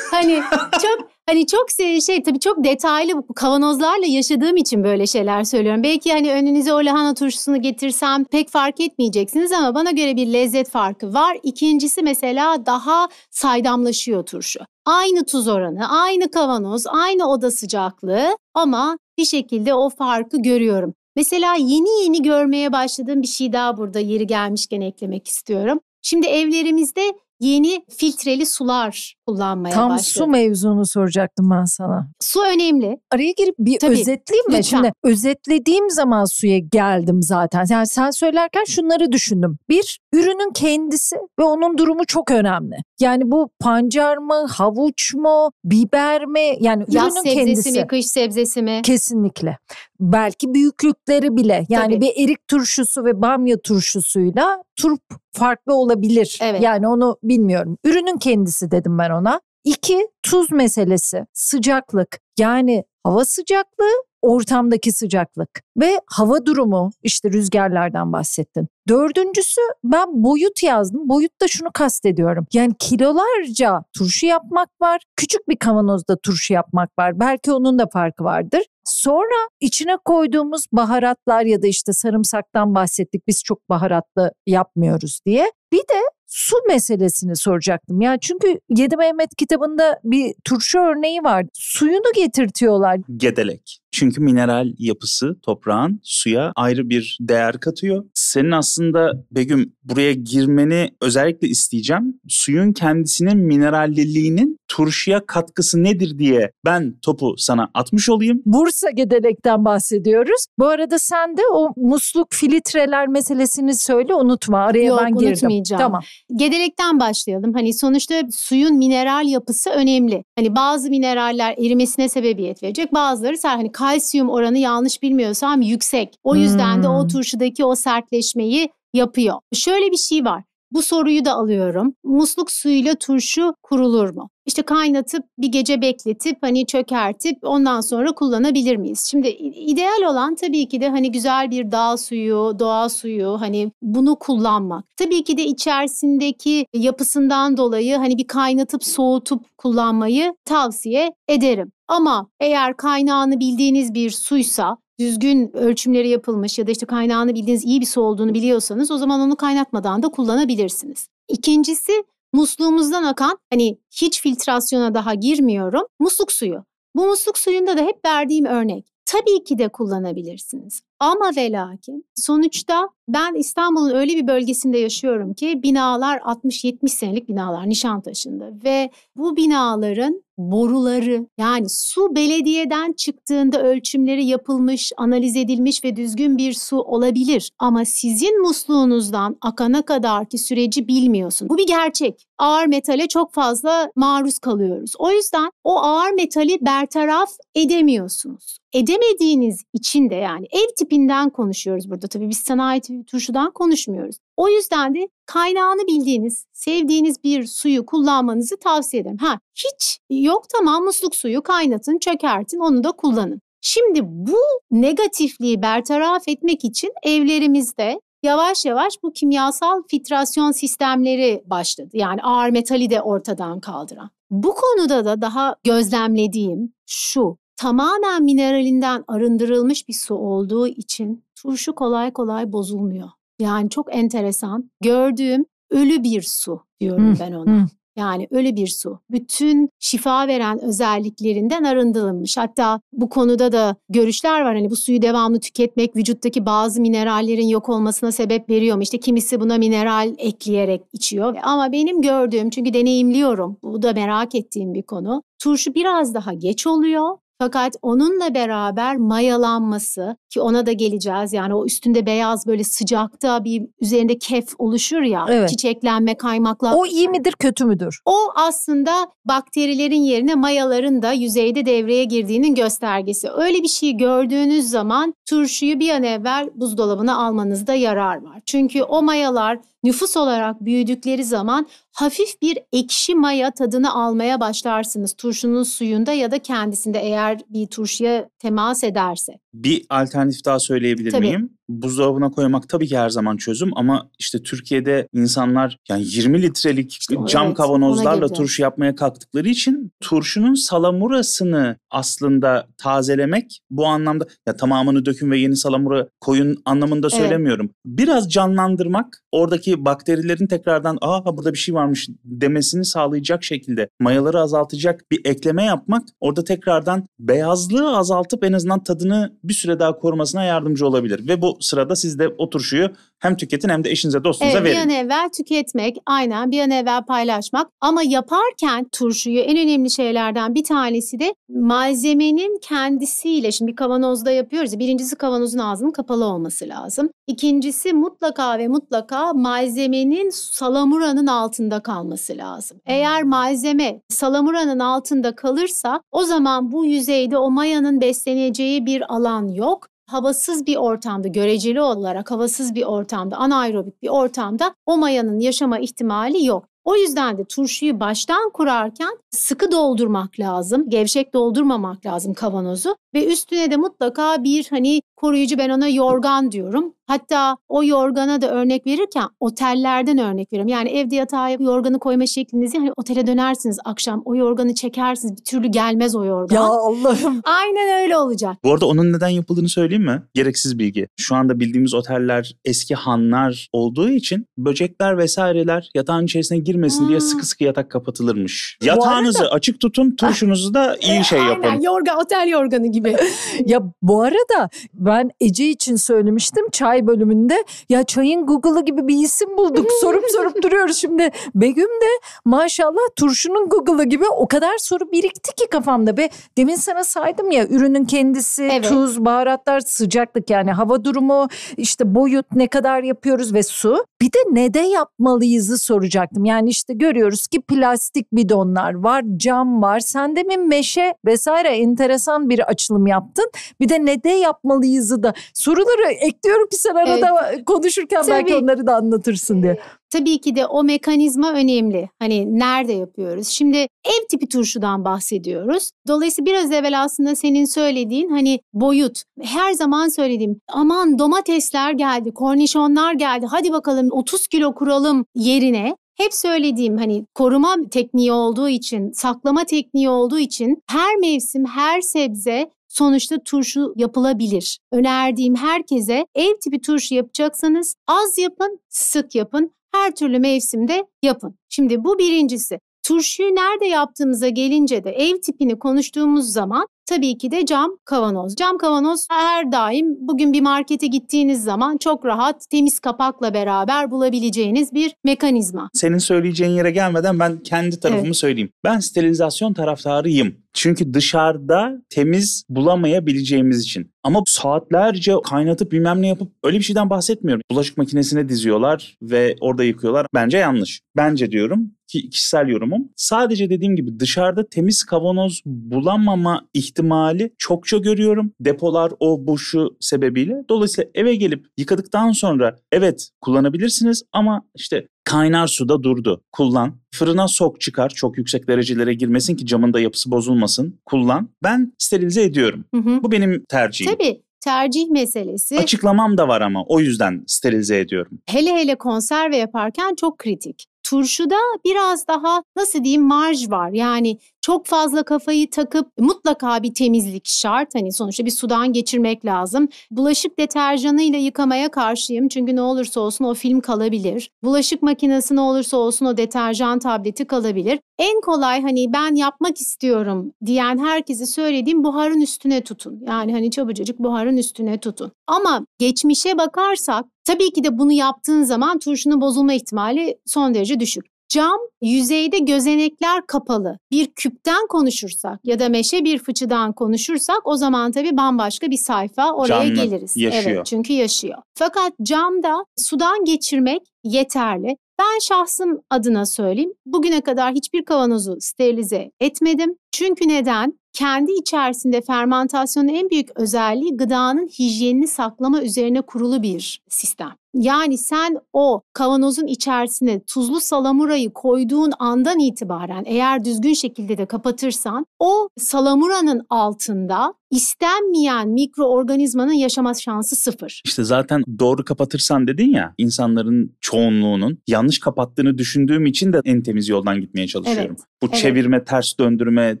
hani çok hani çok şey tabii çok detaylı kavanozlarla yaşadığım için böyle şeyler söylüyorum. Belki hani önünüze o lahana turşusunu getirsem pek fark etmeyeceksiniz ama bana göre bir lezzet farkı var. İkincisi mesela daha saydamlaşıyor turşu. Aynı tuz oranı, aynı kavanoz, aynı oda sıcaklığı ama bir şekilde o farkı görüyorum. Mesela yeni yeni görmeye başladığım bir şey daha burada yeri gelmişken eklemek istiyorum. Şimdi evlerimizde yeni filtreli sular kullanmaya Tam başladı. Tam su mevzunu soracaktım ben sana. Su önemli. Araya girip bir Tabii, özetleyeyim mi? Şimdi özetlediğim zaman suya geldim zaten. Yani sen söylerken şunları düşündüm. Bir, ürünün kendisi ve onun durumu çok önemli. Yani bu pancar mı, havuç mu, biber mi? Yani Yaz ürünün sebzesi kendisi. mi, kış sebzesi mi? Kesinlikle. Belki büyüklükleri bile. Yani Tabii. bir erik turşusu ve bamya turşusuyla turp farklı olabilir. Evet. Yani onu bilmiyorum. Ürünün kendisi dedim ben ona. İki, tuz meselesi, sıcaklık. Yani hava sıcaklığı, ortamdaki sıcaklık ve hava durumu işte rüzgarlardan bahsettin. Dördüncüsü ben boyut yazdım. Boyutta şunu kastediyorum. Yani kilolarca turşu yapmak var. Küçük bir kavanozda turşu yapmak var. Belki onun da farkı vardır. Sonra içine koyduğumuz baharatlar ya da işte sarımsaktan bahsettik. Biz çok baharatlı yapmıyoruz diye. Bir de su meselesini soracaktım. Ya çünkü Yedi Mehmet kitabında bir turşu örneği var. Suyunu getirtiyorlar. Gedelek. Çünkü mineral yapısı toprağın suya ayrı bir değer katıyor. Senin aslında Begüm buraya girmeni özellikle isteyeceğim. Suyun kendisinin mineralliliğinin turşuya katkısı nedir diye ben topu sana atmış olayım. Bursa Gedelek'ten bahsediyoruz. Bu arada sen de o musluk filtreler meselesini söyle unutma. Araya Yok, ben girdim. unutmayacağım. Tamam. Gedelek'ten başlayalım. Hani sonuçta suyun mineral yapısı önemli. Hani bazı mineraller erimesine sebebiyet verecek. Bazıları sadece hani kalsiyum oranı yanlış bilmiyorsam yüksek. O yüzden hmm. de o hmm. turşudaki o sertleşmeyi yapıyor. Şöyle bir şey var. Bu soruyu da alıyorum. Musluk suyuyla turşu kurulur mu? İşte kaynatıp bir gece bekletip hani çökertip ondan sonra kullanabilir miyiz? Şimdi ideal olan tabii ki de hani güzel bir dağ suyu, doğa suyu hani bunu kullanmak. Tabii ki de içerisindeki yapısından dolayı hani bir kaynatıp soğutup kullanmayı tavsiye ederim. Ama eğer kaynağını bildiğiniz bir suysa düzgün ölçümleri yapılmış ya da işte kaynağını bildiğiniz iyi bir su olduğunu biliyorsanız o zaman onu kaynatmadan da kullanabilirsiniz. İkincisi musluğumuzdan akan hani hiç filtrasyona daha girmiyorum musluk suyu. Bu musluk suyunda da hep verdiğim örnek. Tabii ki de kullanabilirsiniz. Ama ve lakin sonuçta ben İstanbul'un öyle bir bölgesinde yaşıyorum ki binalar 60-70 senelik binalar Nişantaşı'nda ve bu binaların boruları yani su belediyeden çıktığında ölçümleri yapılmış, analiz edilmiş ve düzgün bir su olabilir ama sizin musluğunuzdan akana kadar ki süreci bilmiyorsun. Bu bir gerçek. Ağır metale çok fazla maruz kalıyoruz. O yüzden o ağır metali bertaraf edemiyorsunuz. Edemediğiniz için de yani ev tipi tipinden konuşuyoruz burada. Tabii biz sanayi tipi turşudan konuşmuyoruz. O yüzden de kaynağını bildiğiniz, sevdiğiniz bir suyu kullanmanızı tavsiye ederim. Ha hiç yok tamam musluk suyu kaynatın, çökertin, onu da kullanın. Şimdi bu negatifliği bertaraf etmek için evlerimizde yavaş yavaş bu kimyasal filtrasyon sistemleri başladı. Yani ağır metali de ortadan kaldıran. Bu konuda da daha gözlemlediğim şu tamamen mineralinden arındırılmış bir su olduğu için turşu kolay kolay bozulmuyor. Yani çok enteresan. Gördüğüm ölü bir su diyorum ben ona. Yani ölü bir su. Bütün şifa veren özelliklerinden arındırılmış. Hatta bu konuda da görüşler var. Hani bu suyu devamlı tüketmek vücuttaki bazı minerallerin yok olmasına sebep veriyor İşte kimisi buna mineral ekleyerek içiyor. Ama benim gördüğüm çünkü deneyimliyorum. Bu da merak ettiğim bir konu. Turşu biraz daha geç oluyor fakat onunla beraber mayalanması ki ona da geleceğiz yani o üstünde beyaz böyle sıcakta bir üzerinde kef oluşur ya evet. çiçeklenme kaymakla O iyi midir kötü müdür? O aslında bakterilerin yerine mayaların da yüzeyde devreye girdiğinin göstergesi. Öyle bir şeyi gördüğünüz zaman turşuyu bir an evvel buzdolabına almanızda yarar var. Çünkü o mayalar nüfus olarak büyüdükleri zaman hafif bir ekşi maya tadını almaya başlarsınız. Turşunun suyunda ya da kendisinde eğer bir turşuya temas ederse. Bir alternatif daha söyleyebilir tabii. miyim? Buzdolabına koymak tabii ki her zaman çözüm ama işte Türkiye'de insanlar yani 20 litrelik cam evet, kavanozlarla turşu yapmaya kalktıkları için turşunun salamurasını aslında tazelemek bu anlamda ya tamamını dökün ve yeni salamura koyun anlamında evet. söylemiyorum. Biraz canlandırmak oradaki bakterilerin tekrardan aa burada bir şey varmış demesini sağlayacak şekilde mayaları azaltacak bir ekleme yapmak orada tekrardan beyazlığı azaltıp en azından tadını bir süre daha korumasına yardımcı olabilir. Ve bu sırada siz de o turşuyu hem tüketin hem de eşinize dostunuza evet, verin. Bir an evvel tüketmek, aynen bir an evvel paylaşmak. Ama yaparken turşuyu en önemli şeylerden bir tanesi de malzemenin kendisiyle. Şimdi bir kavanozda yapıyoruz. Ya, birincisi kavanozun ağzının kapalı olması lazım. İkincisi mutlaka ve mutlaka malzemenin salamuranın altında kalması lazım. Eğer hmm. malzeme salamuranın altında kalırsa o zaman bu yüzeyde o mayanın besleneceği bir alan yok havasız bir ortamda, göreceli olarak havasız bir ortamda, anaerobik bir ortamda o mayanın yaşama ihtimali yok. O yüzden de turşuyu baştan kurarken sıkı doldurmak lazım. Gevşek doldurmamak lazım kavanozu ve üstüne de mutlaka bir hani koruyucu ben ona yorgan diyorum. Hatta o yorgana da örnek verirken otellerden örnek veriyorum. Yani evde yatağa yorganı koyma şeklinizi hani otele dönersiniz akşam o yorganı çekersiniz bir türlü gelmez o yorgan. Ya Allah'ım. Aynen öyle olacak. Bu arada onun neden yapıldığını söyleyeyim mi? Gereksiz bilgi. Şu anda bildiğimiz oteller eski hanlar olduğu için böcekler vesaireler yatağın içerisine girmesin hmm. diye sıkı sıkı yatak kapatılırmış. Yatağınızı arada... açık tutun turşunuzu da iyi e, şey yapın. Aynen yorgan otel yorganı gibi. ya bu arada ben Ece için söylemiştim çay bölümünde. Ya çayın Google'ı gibi bir isim bulduk. Sorup sorup duruyoruz şimdi. Begüm de maşallah turşunun Google'ı gibi o kadar soru birikti ki kafamda. Ve demin sana saydım ya ürünün kendisi, evet. tuz, baharatlar, sıcaklık yani hava durumu, işte boyut ne kadar yapıyoruz ve su. Bir de ne de yapmalıyızı soracaktım. Yani işte görüyoruz ki plastik bidonlar var, cam var. Sen mi meşe vesaire enteresan bir açılım yaptın. Bir de ne de yapmalıyız Mayıs'ı soruları ekliyorum ki sen arada evet. konuşurken Tabii. belki onları da anlatırsın diye. Ee, tabii ki de o mekanizma önemli. Hani nerede yapıyoruz? Şimdi ev tipi turşudan bahsediyoruz. Dolayısıyla biraz evvel aslında senin söylediğin hani boyut. Her zaman söyledim. aman domatesler geldi, kornişonlar geldi. Hadi bakalım 30 kilo kuralım yerine hep söylediğim hani koruma tekniği olduğu için, saklama tekniği olduğu için her mevsim, her sebze sonuçta turşu yapılabilir. Önerdiğim herkese ev tipi turşu yapacaksanız az yapın, sık yapın. Her türlü mevsimde yapın. Şimdi bu birincisi. Turşuyu nerede yaptığımıza gelince de ev tipini konuştuğumuz zaman Tabii ki de cam kavanoz. Cam kavanoz her daim bugün bir markete gittiğiniz zaman çok rahat temiz kapakla beraber bulabileceğiniz bir mekanizma. Senin söyleyeceğin yere gelmeden ben kendi tarafımı evet. söyleyeyim. Ben sterilizasyon taraftarıyım. Çünkü dışarıda temiz bulamayabileceğimiz için. Ama saatlerce kaynatıp bilmem ne yapıp öyle bir şeyden bahsetmiyorum. Bulaşık makinesine diziyorlar ve orada yıkıyorlar. Bence yanlış. Bence diyorum ki kişisel yorumum. Sadece dediğim gibi dışarıda temiz kavanoz bulamama ihtiyacı ihtimali çokça görüyorum. Depolar o bu şu sebebiyle. Dolayısıyla eve gelip yıkadıktan sonra evet kullanabilirsiniz ama işte kaynar suda durdu. Kullan. Fırına sok çıkar. Çok yüksek derecelere girmesin ki camın da yapısı bozulmasın. Kullan. Ben sterilize ediyorum. Hı hı. Bu benim tercihim. Tabii tercih meselesi. Açıklamam da var ama o yüzden sterilize ediyorum. Hele hele konserve yaparken çok kritik turşuda biraz daha nasıl diyeyim marj var. Yani çok fazla kafayı takıp mutlaka bir temizlik şart. Hani sonuçta bir sudan geçirmek lazım. Bulaşık deterjanıyla yıkamaya karşıyım. Çünkü ne olursa olsun o film kalabilir. Bulaşık makinesi ne olursa olsun o deterjan tableti kalabilir. En kolay hani ben yapmak istiyorum diyen herkese söylediğim buharın üstüne tutun. Yani hani çabucacık buharın üstüne tutun. Ama geçmişe bakarsak Tabii ki de bunu yaptığın zaman turşunun bozulma ihtimali son derece düşük. Cam yüzeyde gözenekler kapalı. Bir küpten konuşursak ya da meşe bir fıçıdan konuşursak o zaman tabii bambaşka bir sayfa oraya Canlı geliriz. Yaşıyor. Evet, çünkü yaşıyor. Fakat camda sudan geçirmek yeterli. Ben şahsım adına söyleyeyim. Bugüne kadar hiçbir kavanozu sterilize etmedim. Çünkü neden? kendi içerisinde fermentasyonun en büyük özelliği gıdanın hijyenini saklama üzerine kurulu bir sistem. Yani sen o kavanozun içerisine tuzlu salamurayı koyduğun andan itibaren eğer düzgün şekilde de kapatırsan o salamuranın altında istenmeyen mikroorganizmanın yaşama şansı sıfır. İşte zaten doğru kapatırsan dedin ya insanların çoğunluğunun yanlış kapattığını düşündüğüm için de en temiz yoldan gitmeye çalışıyorum. Evet, Bu evet. çevirme, ters döndürme,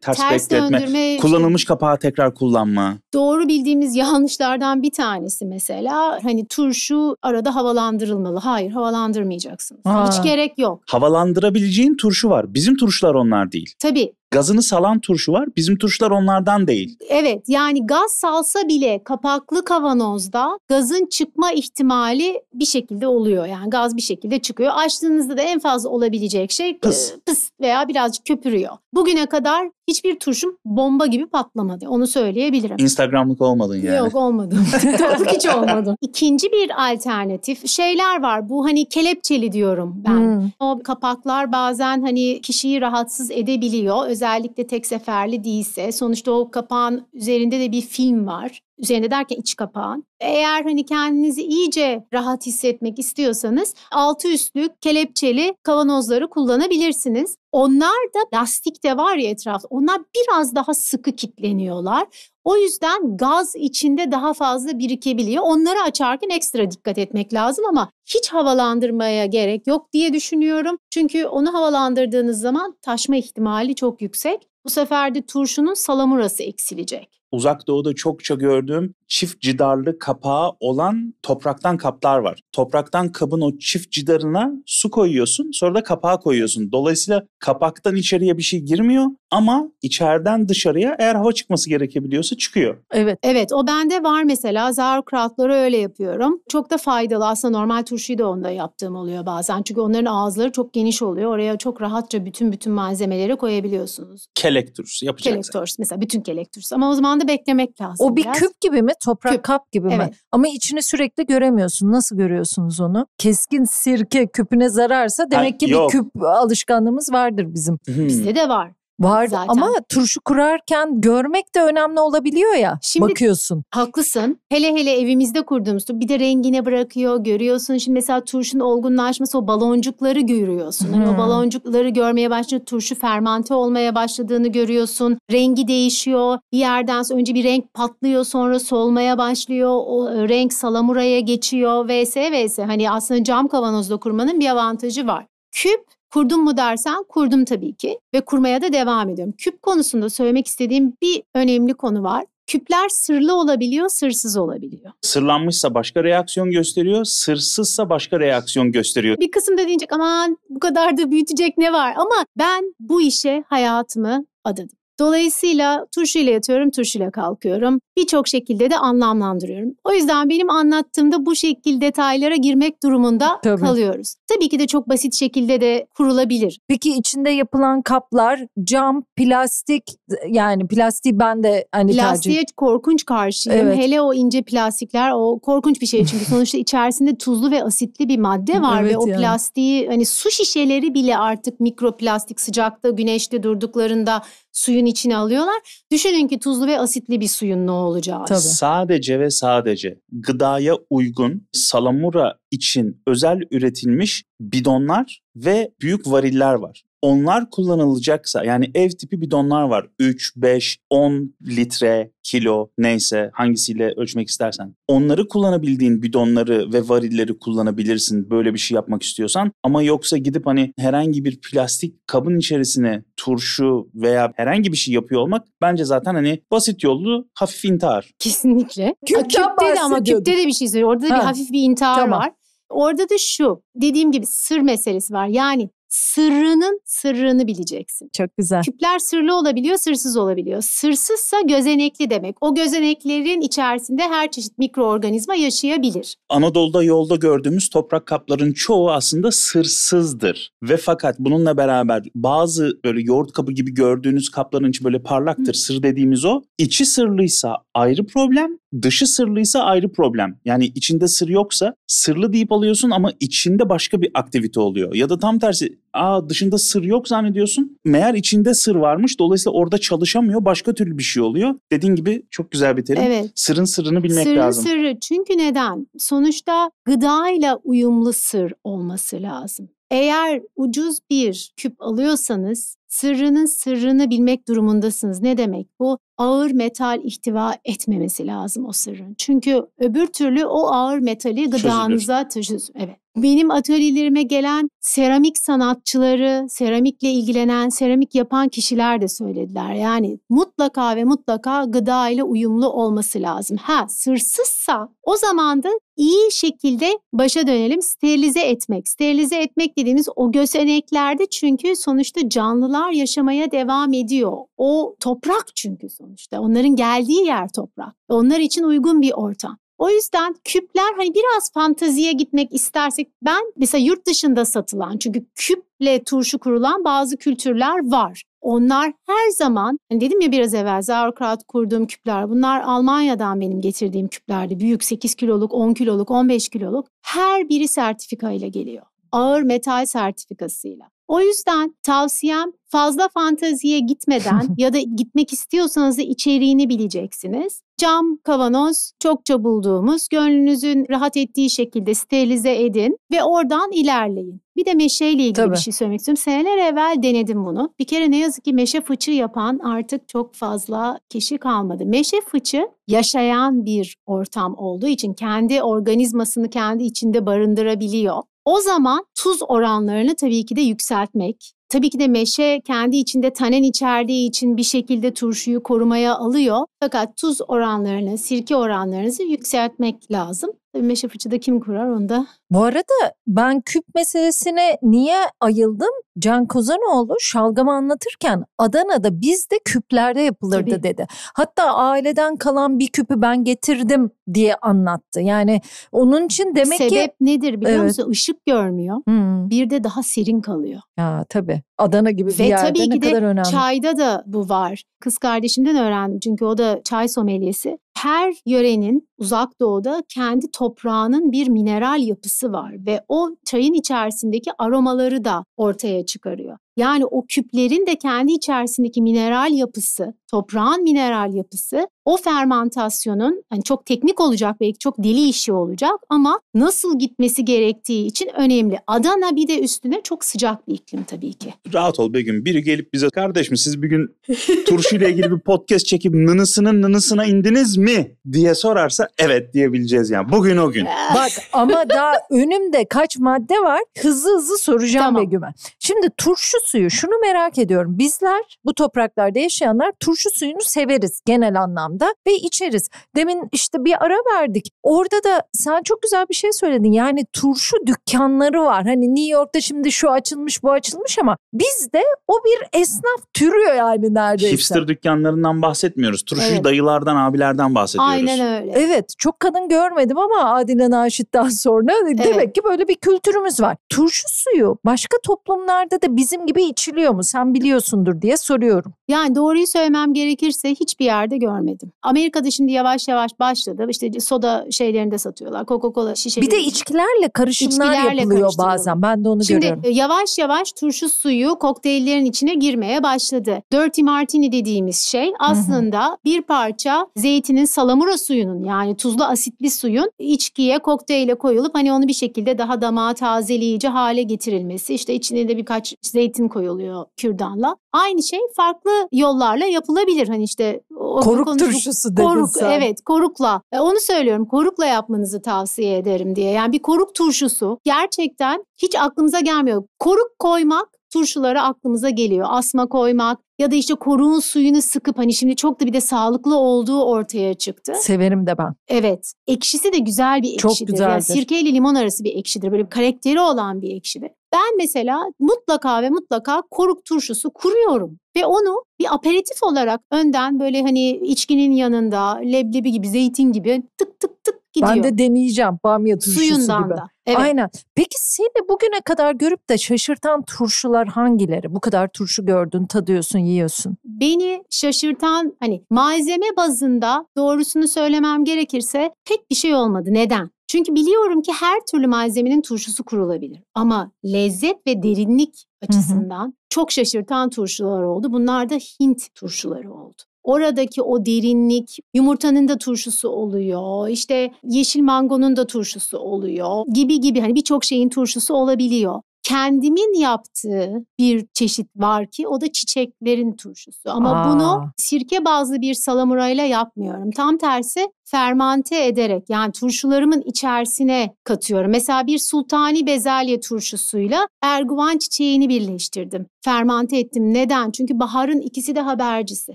ters, ters bekletme. Döndürme, ee, kullanılmış işte, kapağı tekrar kullanma. Doğru bildiğimiz yanlışlardan bir tanesi mesela hani turşu arada havalandırılmalı. Hayır, havalandırmayacaksınız. Aa. Hiç gerek yok. Havalandırabileceğin turşu var. Bizim turşular onlar değil. Tabii Gazını salan turşu var. Bizim turşular onlardan değil. Evet yani gaz salsa bile kapaklı kavanozda gazın çıkma ihtimali bir şekilde oluyor. Yani gaz bir şekilde çıkıyor. Açtığınızda da en fazla olabilecek şey pıs, pıs veya birazcık köpürüyor. Bugüne kadar hiçbir turşum bomba gibi patlamadı. Onu söyleyebilirim. Instagramlık olmadın yani. Yok olmadım. TikTokluk hiç olmadım. İkinci bir alternatif şeyler var. Bu hani kelepçeli diyorum ben. Hmm. O kapaklar bazen hani kişiyi rahatsız edebiliyor. Özellikle özellikle tek seferli değilse sonuçta o kapağın üzerinde de bir film var üzerinde derken iç kapağın. Eğer hani kendinizi iyice rahat hissetmek istiyorsanız altı üstlük kelepçeli kavanozları kullanabilirsiniz. Onlar da lastik de var ya etrafta. Onlar biraz daha sıkı kitleniyorlar. O yüzden gaz içinde daha fazla birikebiliyor. Onları açarken ekstra dikkat etmek lazım ama hiç havalandırmaya gerek yok diye düşünüyorum. Çünkü onu havalandırdığınız zaman taşma ihtimali çok yüksek. Bu sefer de turşunun salamurası eksilecek uzak doğuda çokça gördüğüm çift cidarlı kapağı olan topraktan kaplar var. Topraktan kabın o çift cidarına su koyuyorsun sonra da kapağı koyuyorsun. Dolayısıyla kapaktan içeriye bir şey girmiyor ama içeriden dışarıya eğer hava çıkması gerekebiliyorsa çıkıyor. Evet. Evet o bende var mesela zarkratları öyle yapıyorum. Çok da faydalı aslında normal turşuyu da onda yaptığım oluyor bazen. Çünkü onların ağızları çok geniş oluyor. Oraya çok rahatça bütün bütün malzemeleri koyabiliyorsunuz. Kelek turşusu yapacaksın. Kelek turşusu mesela bütün kelek turşusu ama o zaman da beklemek lazım. O bir biraz. küp gibi mi toprak Küp. kap gibi evet. mi? Ama içini sürekli göremiyorsun. Nasıl görüyorsunuz onu? Keskin sirke küpüne zararsa demek Ay, ki yok. bir küp alışkanlığımız vardır bizim. Hmm. Bizde de var. Var zaten. ama turşu kurarken görmek de önemli olabiliyor ya. Şimdi bakıyorsun. Haklısın. Hele hele evimizde kurduğumuz bir de rengine bırakıyor görüyorsun. Şimdi mesela turşun olgunlaşması o baloncukları görüyorsun. Hmm. Hani o hmm. baloncukları görmeye başlıyor. turşu fermante olmaya başladığını görüyorsun. Rengi değişiyor. Bir yerden sonra önce bir renk patlıyor sonra solmaya başlıyor. O e, renk salamuraya geçiyor vs vs. Hani aslında cam kavanozda kurmanın bir avantajı var. Küp Kurdum mu dersen kurdum tabii ki ve kurmaya da devam ediyorum. Küp konusunda söylemek istediğim bir önemli konu var. Küpler sırlı olabiliyor, sırsız olabiliyor. Sırlanmışsa başka reaksiyon gösteriyor, sırsızsa başka reaksiyon gösteriyor. Bir kısım da diyecek aman bu kadar da büyütecek ne var ama ben bu işe hayatımı adadım. Dolayısıyla tuş ile yatıyorum, tuş ile kalkıyorum. Birçok şekilde de anlamlandırıyorum. O yüzden benim anlattığımda bu şekil detaylara girmek durumunda Tabii. kalıyoruz. Tabii ki de çok basit şekilde de kurulabilir. Peki içinde yapılan kaplar cam, plastik yani plastiği ben de hani Plastiğe tercih... korkunç karşıyım. Evet. Hele o ince plastikler o korkunç bir şey çünkü sonuçta içerisinde tuzlu ve asitli bir madde var evet ve o plastiği hani su şişeleri bile artık mikroplastik sıcakta güneşte durduklarında suyun suyun içine alıyorlar. Düşünün ki tuzlu ve asitli bir suyun ne olacağı. Tabii. Sadece ve sadece gıdaya uygun salamura için özel üretilmiş bidonlar ve büyük variller var onlar kullanılacaksa yani ev tipi bidonlar var. 3, 5, 10 litre, kilo neyse hangisiyle ölçmek istersen. Onları kullanabildiğin bidonları ve varilleri kullanabilirsin böyle bir şey yapmak istiyorsan. Ama yoksa gidip hani herhangi bir plastik kabın içerisine turşu veya herhangi bir şey yapıyor olmak bence zaten hani basit yollu hafif intihar. Kesinlikle. Küpten küpte de ama küpte de bir şey söylüyor. Orada da ha. bir hafif bir intihar tamam. var. Orada da şu dediğim gibi sır meselesi var. Yani sırrının sırrını bileceksin. Çok güzel. Küpler sırlı olabiliyor, sırsız olabiliyor. Sırsızsa gözenekli demek. O gözeneklerin içerisinde her çeşit mikroorganizma yaşayabilir. Anadolu'da yolda gördüğümüz toprak kapların çoğu aslında sırsızdır. Ve fakat bununla beraber bazı böyle yoğurt kabı gibi gördüğünüz kapların içi böyle parlaktır. Hı. Sır dediğimiz o. İçi sırlıysa, ayrı problem, dışı sırlıysa ayrı problem. Yani içinde sır yoksa sırlı deyip alıyorsun ama içinde başka bir aktivite oluyor. Ya da tam tersi aa dışında sır yok zannediyorsun. Meğer içinde sır varmış. Dolayısıyla orada çalışamıyor. Başka türlü bir şey oluyor. Dediğin gibi çok güzel bir terim. Evet. Sırın sırrını bilmek Sırın lazım. Sırın sırrı. Çünkü neden? Sonuçta gıdayla uyumlu sır olması lazım. Eğer ucuz bir küp alıyorsanız sırrının sırrını bilmek durumundasınız. Ne demek bu? Ağır metal ihtiva etmemesi lazım o sırrın. Çünkü öbür türlü o ağır metali gıdanıza taşıyorsunuz. Evet. Benim atölyelerime gelen seramik sanatçıları, seramikle ilgilenen, seramik yapan kişiler de söylediler. Yani mutlaka ve mutlaka gıda ile uyumlu olması lazım. Ha sırsızsa o zaman da iyi şekilde başa dönelim sterilize etmek. Sterilize etmek dediğimiz o gözeneklerde çünkü sonuçta canlılar yaşamaya devam ediyor. O toprak çünkü sonuçta. Onların geldiği yer toprak. Onlar için uygun bir ortam. O yüzden küpler hani biraz fanteziye gitmek istersek ben mesela yurt dışında satılan çünkü küple turşu kurulan bazı kültürler var. Onlar her zaman hani dedim ya biraz evvel Sauerkraut kurduğum küpler bunlar Almanya'dan benim getirdiğim küplerdi. Büyük 8 kiloluk, 10 kiloluk, 15 kiloluk her biri sertifika ile geliyor. Ağır metal sertifikasıyla. O yüzden tavsiyem fazla fanteziye gitmeden ya da gitmek istiyorsanız da içeriğini bileceksiniz. Cam kavanoz çokça bulduğumuz gönlünüzün rahat ettiği şekilde sterilize edin ve oradan ilerleyin. Bir de meşeyle ilgili Tabii. bir şey söylemek istiyorum. Seneler evvel denedim bunu. Bir kere ne yazık ki meşe fıçı yapan artık çok fazla kişi kalmadı. Meşe fıçı yaşayan bir ortam olduğu için kendi organizmasını kendi içinde barındırabiliyor. O zaman tuz oranlarını tabii ki de yükseltmek. Tabii ki de meşe kendi içinde tanen içerdiği için bir şekilde turşuyu korumaya alıyor. Fakat tuz oranlarını, sirke oranlarınızı yükseltmek lazım. Tabii meşe fıçıda kim kurar onu da. Bu arada ben küp meselesine niye ayıldım? Can Kozanoğlu şalgamı anlatırken Adana'da bizde küplerde yapılırdı Tabii. dedi. Hatta aileden kalan bir küpü ben getirdim diye anlattı. Yani onun için demek Sebep ki... Sebep nedir biliyor evet. musun? Işık görmüyor. Hmm. Bir de daha serin kalıyor. Ya tabii. Adana gibi bir Ve yerde tabii ki ne de kadar önemli. Çayda da bu var. Kız kardeşimden öğrendim çünkü o da çay someliyesi her yörenin uzak doğuda kendi toprağının bir mineral yapısı var ve o çayın içerisindeki aromaları da ortaya çıkarıyor. Yani o küplerin de kendi içerisindeki mineral yapısı, toprağın mineral yapısı o fermantasyonun yani çok teknik olacak belki çok deli işi olacak ama nasıl gitmesi gerektiği için önemli. Adana bir de üstüne çok sıcak bir iklim tabii ki. Rahat ol Begüm. Biri gelip bize kardeş mi siz bir gün turşuyla ilgili bir podcast çekip nınısının nınısına indiniz mi diye sorarsa evet diyebileceğiz yani. Bugün o gün. Bak ama daha önümde kaç madde var. Hızlı hızlı soracağım tamam. Begüm'e. Şimdi turşu suyu şunu merak ediyorum. Bizler bu topraklarda yaşayanlar turşu suyunu severiz genel anlamda ve içeriz. Demin işte bir ara verdik. Orada da sen çok güzel bir şey söyledin. Yani turşu dükkanları var. Hani New York'ta şimdi şu açılmış bu açılmış ama bizde o bir esnaf türüyor yani neredeyse. Hipster dükkanlarından bahsetmiyoruz. Turşu evet. dayılardan abilerden bahsediyoruz. Aynen öyle. Evet çok kadın görmedim ama Adile Naşit'ten sonra evet. demek ki böyle bir kültürümüz var turşu suyu başka toplumlarda da bizim gibi içiliyor mu? Sen biliyorsundur diye soruyorum. Yani doğruyu söylemem gerekirse hiçbir yerde görmedim. Amerika'da şimdi yavaş yavaş başladı. İşte soda şeylerinde satıyorlar. Coca-Cola şişeleri. Bir de içkilerle karışımlar İçkilerle yapılıyor bazen. Ben de onu şimdi, görüyorum. Şimdi yavaş yavaş turşu suyu kokteyllerin içine girmeye başladı. Dirty martini dediğimiz şey aslında Hı-hı. bir parça zeytinin salamura suyunun yani tuzlu asitli suyun içkiye kokteyle koyulup hani onu bir şekilde daha damağa tazeleyici kalıcı hale getirilmesi işte içine de birkaç zeytin koyuluyor kürdanla. Aynı şey farklı yollarla yapılabilir. Hani işte o koruk konuştuk, turşusu dedin sen. Evet korukla e, onu söylüyorum korukla yapmanızı tavsiye ederim diye. Yani bir koruk turşusu gerçekten hiç aklımıza gelmiyor. Koruk koymak turşuları aklımıza geliyor. Asma koymak ya da işte koruğun suyunu sıkıp hani şimdi çok da bir de sağlıklı olduğu ortaya çıktı. Severim de ben. Evet. Ekşisi de güzel bir ekşidir. Çok güzeldir. Yani sirke ile limon arası bir ekşidir. Böyle bir karakteri olan bir ekşidir. Ben mesela mutlaka ve mutlaka koruk turşusu kuruyorum ve onu bir aperatif olarak önden böyle hani içkinin yanında leblebi gibi, zeytin gibi tık tık tık gidiyor. Ben de deneyeceğim bamya turşusu Suyundan gibi. Da. Evet. Aynen. Peki seni bugüne kadar görüp de şaşırtan turşular hangileri? Bu kadar turşu gördün, tadıyorsun, yiyorsun. Beni şaşırtan hani malzeme bazında doğrusunu söylemem gerekirse pek bir şey olmadı. Neden? Çünkü biliyorum ki her türlü malzemenin turşusu kurulabilir. Ama lezzet ve derinlik açısından hı hı. çok şaşırtan turşular oldu. Bunlar da Hint turşuları oldu oradaki o derinlik yumurtanın da turşusu oluyor. İşte yeşil mangonun da turşusu oluyor gibi gibi hani birçok şeyin turşusu olabiliyor. Kendimin yaptığı bir çeşit var ki o da çiçeklerin turşusu. Ama Aa. bunu sirke bazlı bir salamurayla yapmıyorum. Tam tersi fermante ederek yani turşularımın içerisine katıyorum. Mesela bir sultani bezelye turşusuyla erguvan çiçeğini birleştirdim. Fermante ettim. Neden? Çünkü baharın ikisi de habercisi.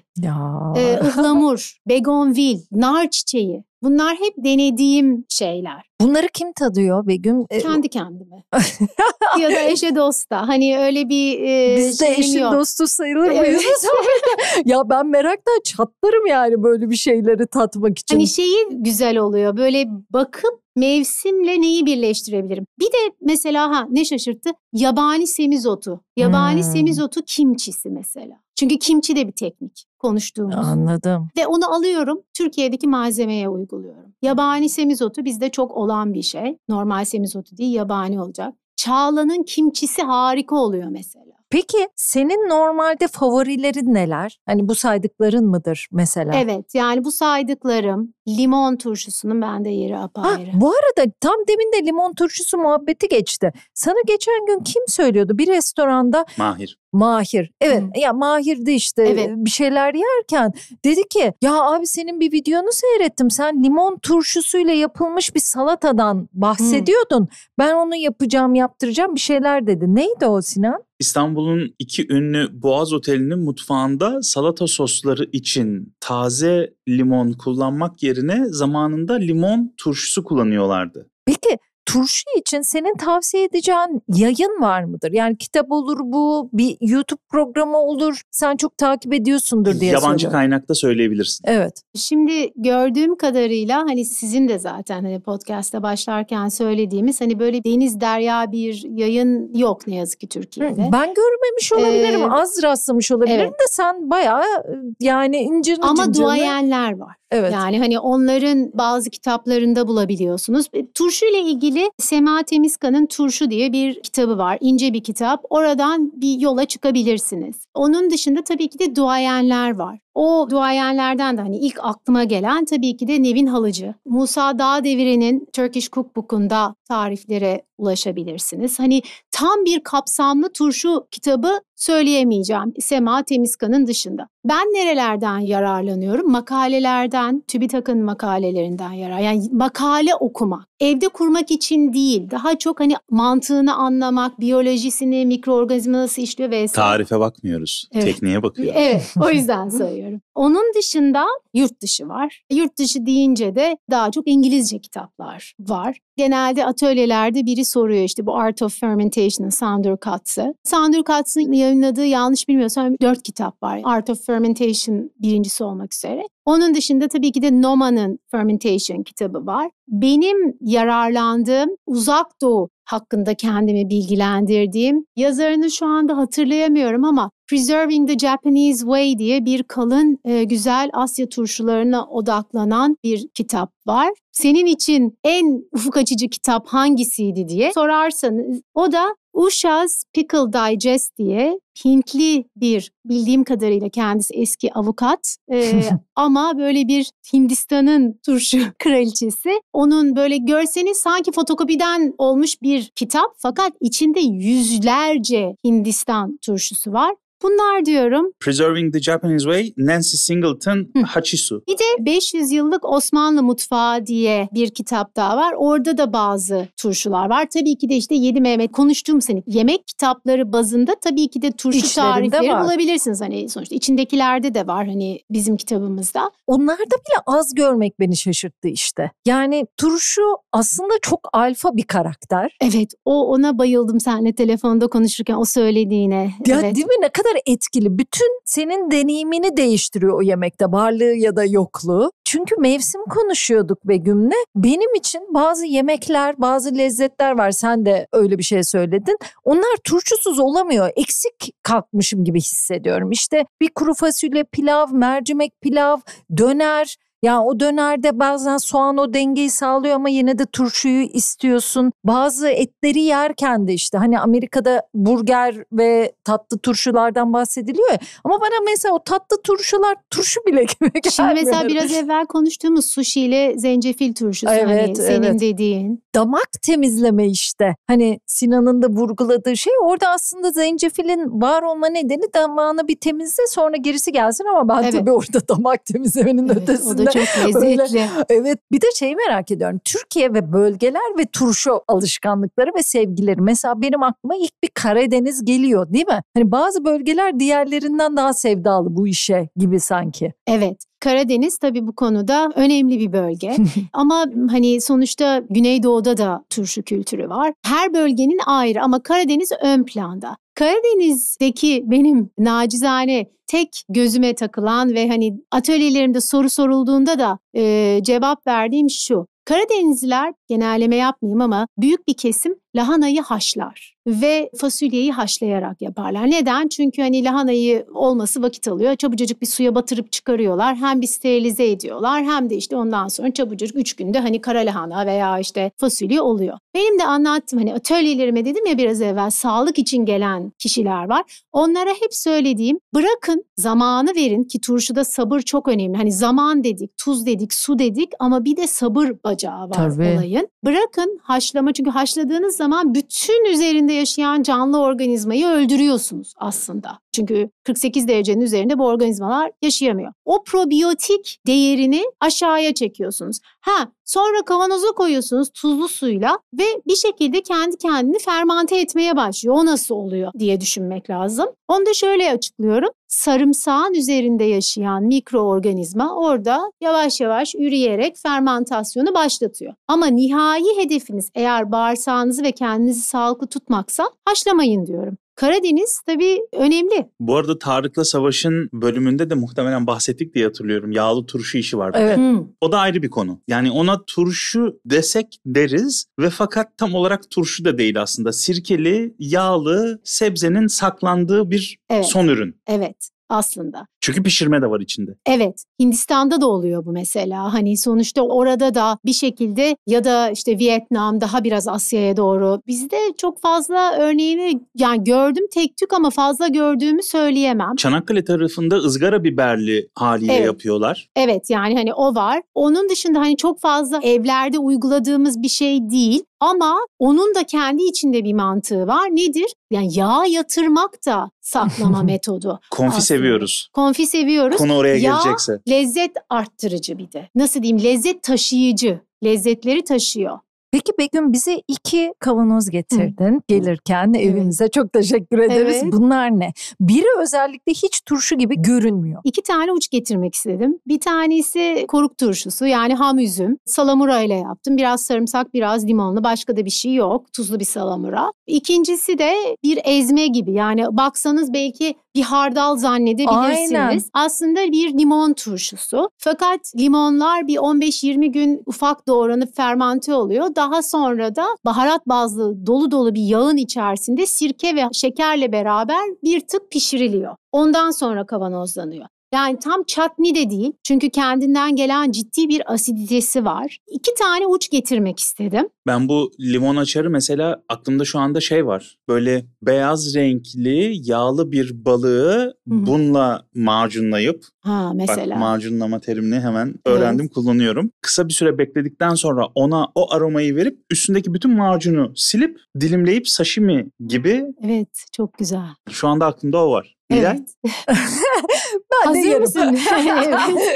Ya. Ee, ıhlamur, begonvil, nar çiçeği. Bunlar hep denediğim şeyler. Bunları kim tadıyor Begüm? E, Kendi kendime. ya da eşe dosta. Hani öyle bir e, Biz de eşin yok. dostu sayılır mıyız? Evet. ya ben meraktan çatlarım yani böyle bir şeyleri tatmak için. Hani şeyi güzel oluyor. Böyle bakıp mevsimle neyi birleştirebilirim? Bir de mesela ha ne şaşırttı? Yabani semizotu. Yabani hmm. semizotu kimçisi mesela. Çünkü kimçi de bir teknik konuştuğumuz. Anladım. Ve onu alıyorum Türkiye'deki malzemeye uyguluyorum. Yabani semizotu bizde çok olan bir şey. Normal semizotu değil yabani olacak. Çağla'nın kimçisi harika oluyor mesela. Peki senin normalde favorilerin neler? Hani bu saydıkların mıdır mesela? Evet yani bu saydıklarım limon turşusunun bende yeri apayrı. Ha, bu arada tam demin de limon turşusu muhabbeti geçti. Sana geçen gün kim söylüyordu? Bir restoranda Mahir. Mahir. Evet Hı. ya Mahirdi işte evet. bir şeyler yerken dedi ki ya abi senin bir videonu seyrettim. Sen limon turşusuyla yapılmış bir salatadan bahsediyordun. Hı. Ben onu yapacağım yaptıracağım bir şeyler dedi. Neydi o Sinan? İstanbul'un iki ünlü Boğaz Oteli'nin mutfağında salata sosları için taze limon kullanmak yerine zamanında limon turşusu kullanıyorlardı. Peki turşu için senin tavsiye edeceğin yayın var mıdır? Yani kitap olur bu, bir YouTube programı olur. Sen çok takip ediyorsundur diye Yabancı soruyorum. kaynakta söyleyebilirsin. Evet. Şimdi gördüğüm kadarıyla hani sizin de zaten hani podcast'ta başlarken söylediğimiz hani böyle deniz derya bir yayın yok ne yazık ki Türkiye'de. Hı, ben görmemiş ee, olabilirim. Ee, az rastlamış olabilirim evet. de sen bayağı e, yani incirin Ama cincinle... duayenler var. Evet. Yani hani onların bazı kitaplarında bulabiliyorsunuz. E, turşu ile ilgili ilgili Sema Temizkan'ın Turşu diye bir kitabı var. İnce bir kitap. Oradan bir yola çıkabilirsiniz. Onun dışında tabii ki de duayenler var. O duayenlerden de hani ilk aklıma gelen tabii ki de Nevin Halıcı. Musa Dağdevire'nin Turkish Cookbook'unda tariflere ulaşabilirsiniz. Hani tam bir kapsamlı turşu kitabı söyleyemeyeceğim Sema Temizkan'ın dışında. Ben nerelerden yararlanıyorum? Makalelerden, TÜBİTAK'ın makalelerinden yarar. Yani makale okuma. Evde kurmak için değil. Daha çok hani mantığını anlamak, biyolojisini, mikroorganizma nasıl işliyor vesaire. Tarife bakmıyoruz. Evet. Tekniğe bakıyoruz. Evet, o yüzden söylüyorum düşünüyorum. Onun dışında yurt dışı var. Yurt dışı deyince de daha çok İngilizce kitaplar var. Genelde atölyelerde biri soruyor işte bu Art of Fermentation'ın Sandor Katz'ı. Sandor Katz'ın yayınladığı yanlış bilmiyorsam dört kitap var. Art of Fermentation birincisi olmak üzere. Onun dışında tabii ki de Noma'nın Fermentation kitabı var. Benim yararlandığım uzak doğu hakkında kendimi bilgilendirdiğim yazarını şu anda hatırlayamıyorum ama Preserving the Japanese Way diye bir kalın e, güzel Asya turşularına odaklanan bir kitap var. Senin için en ufuk açıcı kitap hangisiydi diye sorarsanız o da Usha's Pickle Digest diye Hintli bir bildiğim kadarıyla kendisi eski avukat e, ama böyle bir Hindistan'ın turşu kraliçesi. Onun böyle görseniz sanki fotokopiden olmuş bir kitap fakat içinde yüzlerce Hindistan turşusu var. Bunlar diyorum. Preserving the Japanese Way, Nancy Singleton, Hı. Hachisu. Bir de 500 yıllık Osmanlı mutfağı diye bir kitap daha var. Orada da bazı turşular var. Tabii ki de işte Yedi Mehmet konuştuğum senin yemek kitapları bazında tabii ki de turşu İçlerinde tarifleri var. bulabilirsiniz. Hani sonuçta içindekilerde de var hani bizim kitabımızda. Onlarda bile az görmek beni şaşırttı işte. Yani turşu aslında çok alfa bir karakter. Evet o ona bayıldım seninle telefonda konuşurken o söylediğine. Ya evet. değil mi ne kadar kadar etkili. Bütün senin deneyimini değiştiriyor o yemekte varlığı ya da yokluğu. Çünkü mevsim konuşuyorduk Begüm'le. Benim için bazı yemekler, bazı lezzetler var. Sen de öyle bir şey söyledin. Onlar turşusuz olamıyor. Eksik kalkmışım gibi hissediyorum. İşte bir kuru fasulye pilav, mercimek pilav, döner ya o dönerde bazen soğan o dengeyi sağlıyor ama yine de turşuyu istiyorsun. Bazı etleri yerken de işte hani Amerika'da burger ve tatlı turşulardan bahsediliyor ya. Ama bana mesela o tatlı turşular turşu bile gibi gelmiyor. Şimdi mesela biraz evvel konuştuğumuz sushi ile zencefil turşusu evet, hani senin evet. dediğin. Damak temizleme işte. Hani Sinan'ın da vurguladığı şey orada aslında zencefilin var olma nedeni damağını bir temizle sonra gerisi gelsin ama ben evet. tabii orada damak temizlemenin evet, ötesinde çok lezzetli. Öyle, evet bir de şeyi merak ediyorum. Türkiye ve bölgeler ve turşu alışkanlıkları ve sevgileri. Mesela benim aklıma ilk bir Karadeniz geliyor değil mi? Hani bazı bölgeler diğerlerinden daha sevdalı bu işe gibi sanki. Evet. Karadeniz tabii bu konuda önemli bir bölge. ama hani sonuçta Güneydoğu'da da turşu kültürü var. Her bölgenin ayrı ama Karadeniz ön planda. Karadeniz'deki benim nacizane tek gözüme takılan ve hani atölyelerimde soru sorulduğunda da e, cevap verdiğim şu. Karadenizliler genelleme yapmayayım ama büyük bir kesim lahanayı haşlar ve fasulyeyi haşlayarak yaparlar. Neden? Çünkü hani lahanayı olması vakit alıyor. Çabucacık bir suya batırıp çıkarıyorlar. Hem bir sterilize ediyorlar hem de işte ondan sonra çabucacık 3 günde hani kara lahana veya işte fasulye oluyor. Benim de anlattım hani atölyelerime dedim ya biraz evvel sağlık için gelen kişiler var. Onlara hep söylediğim bırakın zamanı verin ki turşuda sabır çok önemli. Hani zaman dedik, tuz dedik, su dedik ama bir de sabır bacağı var Tabii. olayın. Bırakın haşlama çünkü haşladığınız zaman bütün üzerinde yaşayan canlı organizmayı öldürüyorsunuz aslında. Çünkü 48 derecenin üzerinde bu organizmalar yaşayamıyor. O probiyotik değerini aşağıya çekiyorsunuz. Ha sonra kavanoza koyuyorsunuz tuzlu suyla ve bir şekilde kendi kendini fermante etmeye başlıyor. O nasıl oluyor diye düşünmek lazım. Onu da şöyle açıklıyorum. Sarımsağın üzerinde yaşayan mikroorganizma orada yavaş yavaş üreyerek fermentasyonu başlatıyor. Ama nihai hedefiniz eğer bağırsağınızı ve kendinizi sağlıklı tutmaksa haşlamayın diyorum. Karadeniz tabii önemli. Bu arada Tarık'la Savaş'ın bölümünde de muhtemelen bahsettik diye hatırlıyorum. Yağlı turşu işi var. Evet. Hmm. O da ayrı bir konu. Yani ona turşu desek deriz ve fakat tam olarak turşu da değil aslında. Sirkeli, yağlı, sebzenin saklandığı bir evet. son ürün. Evet aslında. Çünkü pişirme de var içinde. Evet. Hindistan'da da oluyor bu mesela. Hani sonuçta orada da bir şekilde ya da işte Vietnam daha biraz Asya'ya doğru. Bizde çok fazla örneğini yani gördüm tek tük ama fazla gördüğümü söyleyemem. Çanakkale tarafında ızgara biberli haliyle evet. yapıyorlar. Evet yani hani o var. Onun dışında hani çok fazla evlerde uyguladığımız bir şey değil. Ama onun da kendi içinde bir mantığı var. Nedir? Yani yağ yatırmak da saklama metodu. Konfi Aslında. seviyoruz. Konfi seviyoruz. Konu oraya yağ, gelecekse. lezzet arttırıcı bir de. Nasıl diyeyim? Lezzet taşıyıcı. Lezzetleri taşıyor. Peki Begüm bize iki kavanoz getirdin Hı. gelirken evet. evimize. Çok teşekkür ederiz. Evet. Bunlar ne? Biri özellikle hiç turşu gibi görünmüyor. İki tane uç getirmek istedim. Bir tanesi koruk turşusu yani ham üzüm. Salamura ile yaptım. Biraz sarımsak, biraz limonlu. Başka da bir şey yok. Tuzlu bir salamura. İkincisi de bir ezme gibi. Yani baksanız belki bir hardal zannedebilirsiniz. Aynen. Aslında bir limon turşusu. Fakat limonlar bir 15-20 gün ufak doğranıp fermante oluyor. Daha sonra da baharat bazlı dolu dolu bir yağın içerisinde sirke ve şekerle beraber bir tık pişiriliyor. Ondan sonra kavanozlanıyor. Yani tam çatni de değil. Çünkü kendinden gelen ciddi bir asiditesi var. İki tane uç getirmek istedim. Ben bu limon açarı mesela aklımda şu anda şey var. Böyle beyaz renkli yağlı bir balığı Hı-hı. bununla macunlayıp Ha mesela. Bak macunlama terimini hemen öğrendim evet. kullanıyorum. Kısa bir süre bekledikten sonra ona o aromayı verip üstündeki bütün macunu silip dilimleyip sashimi gibi. Evet çok güzel. Şu anda aklımda o var. Evet. Hazır mısın?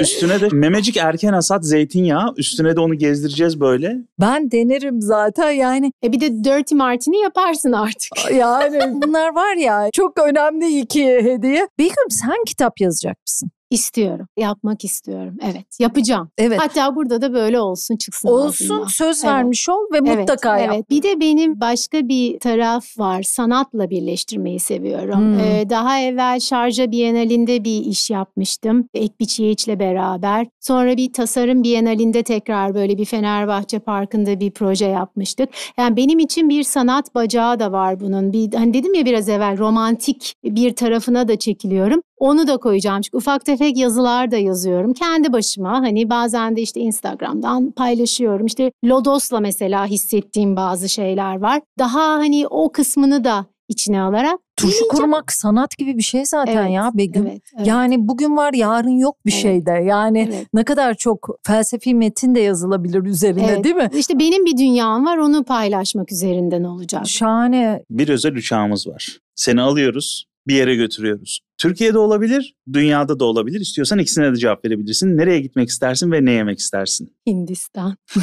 üstüne de memecik erken hasat zeytinyağı. Üstüne de onu gezdireceğiz böyle. Ben denerim zaten yani. E bir de Dirty Martini yaparsın artık. Yani bunlar var ya çok önemli iki hediye. Begüm sen kitap yazacak mısın? İstiyorum. Yapmak istiyorum. Evet. Yapacağım. Evet. Hatta burada da böyle olsun çıksın. Olsun ağzından. söz evet. vermiş ol ve evet. mutlaka evet. yap. Evet. Bir de benim başka bir taraf var. Sanatla birleştirmeyi seviyorum. Hmm. Ee, daha evvel Şarja Bienalinde bir iş yapmıştım. Ekbiç Yeğiç'le beraber. Sonra bir tasarım Bienalinde tekrar böyle bir Fenerbahçe Parkı'nda bir proje yapmıştık. Yani benim için bir sanat bacağı da var bunun. Bir, hani dedim ya biraz evvel romantik bir tarafına da çekiliyorum. Onu da koyacağım çünkü ufak tefek yazılar da yazıyorum. Kendi başıma hani bazen de işte Instagram'dan paylaşıyorum. İşte Lodos'la mesela hissettiğim bazı şeyler var. Daha hani o kısmını da içine alarak. Turşu Bilince... kurmak sanat gibi bir şey zaten evet, ya Begüm. Evet, evet. Yani bugün var yarın yok bir evet, şeyde. Yani evet. ne kadar çok felsefi metin de yazılabilir üzerine evet. değil mi? İşte benim bir dünyam var onu paylaşmak üzerinden olacak. Şahane. Bir özel uçağımız var. Seni alıyoruz bir yere götürüyoruz. Türkiye'de olabilir, dünyada da olabilir. İstiyorsan ikisine de cevap verebilirsin. Nereye gitmek istersin ve ne yemek istersin? Hindistan.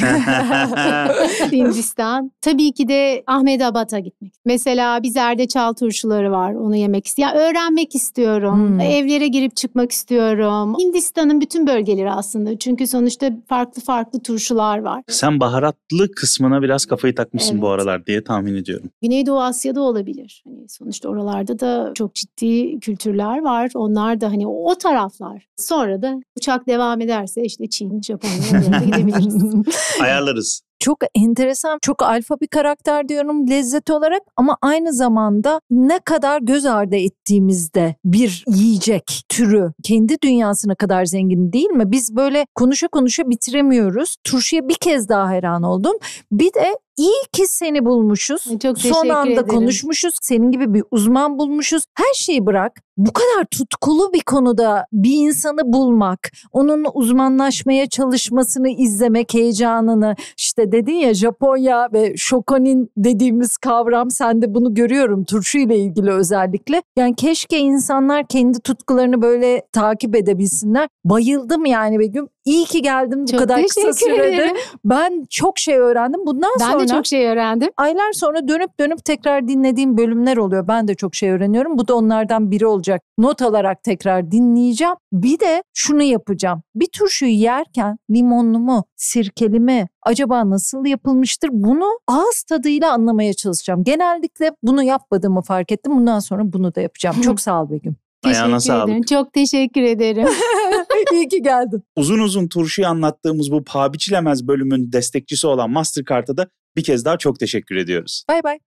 Hindistan. Tabii ki de Ahmedabad'a gitmek. Mesela biz Erdeçal turşuları var. Onu yemek istiyorum. öğrenmek istiyorum. Hmm. Evlere girip çıkmak istiyorum. Hindistan'ın bütün bölgeleri aslında. Çünkü sonuçta farklı farklı turşular var. Sen baharatlı kısmına biraz kafayı takmışsın evet. bu aralar diye tahmin ediyorum. Güneydoğu Asya'da olabilir. Hani sonuçta oralarda da çok ciddi kültürler aktörler var. Onlar da hani o taraflar. Sonra da uçak devam ederse işte Çin, Japonya'ya gidebiliriz. Ayarlarız çok enteresan, çok alfa bir karakter diyorum lezzet olarak ama aynı zamanda ne kadar göz ardı ettiğimizde bir yiyecek türü kendi dünyasına kadar zengin değil mi? Biz böyle konuşa konuşa bitiremiyoruz. Turşuya bir kez daha hayran oldum. Bir de İyi ki seni bulmuşuz. Çok teşekkür Son anda ederim. konuşmuşuz. Senin gibi bir uzman bulmuşuz. Her şeyi bırak. Bu kadar tutkulu bir konuda bir insanı bulmak, onun uzmanlaşmaya çalışmasını izlemek heyecanını. işte dedin ya Japonya ve şokonin dediğimiz kavram sende bunu görüyorum turşu ile ilgili özellikle. Yani keşke insanlar kendi tutkularını böyle takip edebilsinler. Bayıldım yani bir gün. İyi ki geldim çok bu kadar kısa sürede. Ederim. Ben çok şey öğrendim. Bundan ben sonra Ben de çok şey öğrendim. Aylar sonra dönüp dönüp tekrar dinlediğim bölümler oluyor. Ben de çok şey öğreniyorum. Bu da onlardan biri olacak. Not alarak tekrar dinleyeceğim. Bir de şunu yapacağım. Bir turşuyu yerken limonlu mu, sirkeli mi, acaba nasıl yapılmıştır? Bunu ağız tadıyla anlamaya çalışacağım. Genellikle bunu yapmadığımı fark ettim. Bundan sonra bunu da yapacağım. Çok sağ ol Begüm. Ayağına sağlık. Ederim. Çok teşekkür ederim. İyi ki geldin. Uzun uzun turşuyu anlattığımız bu paha biçilemez bölümün destekçisi olan Mastercard'a da bir kez daha çok teşekkür ediyoruz. Bay bay.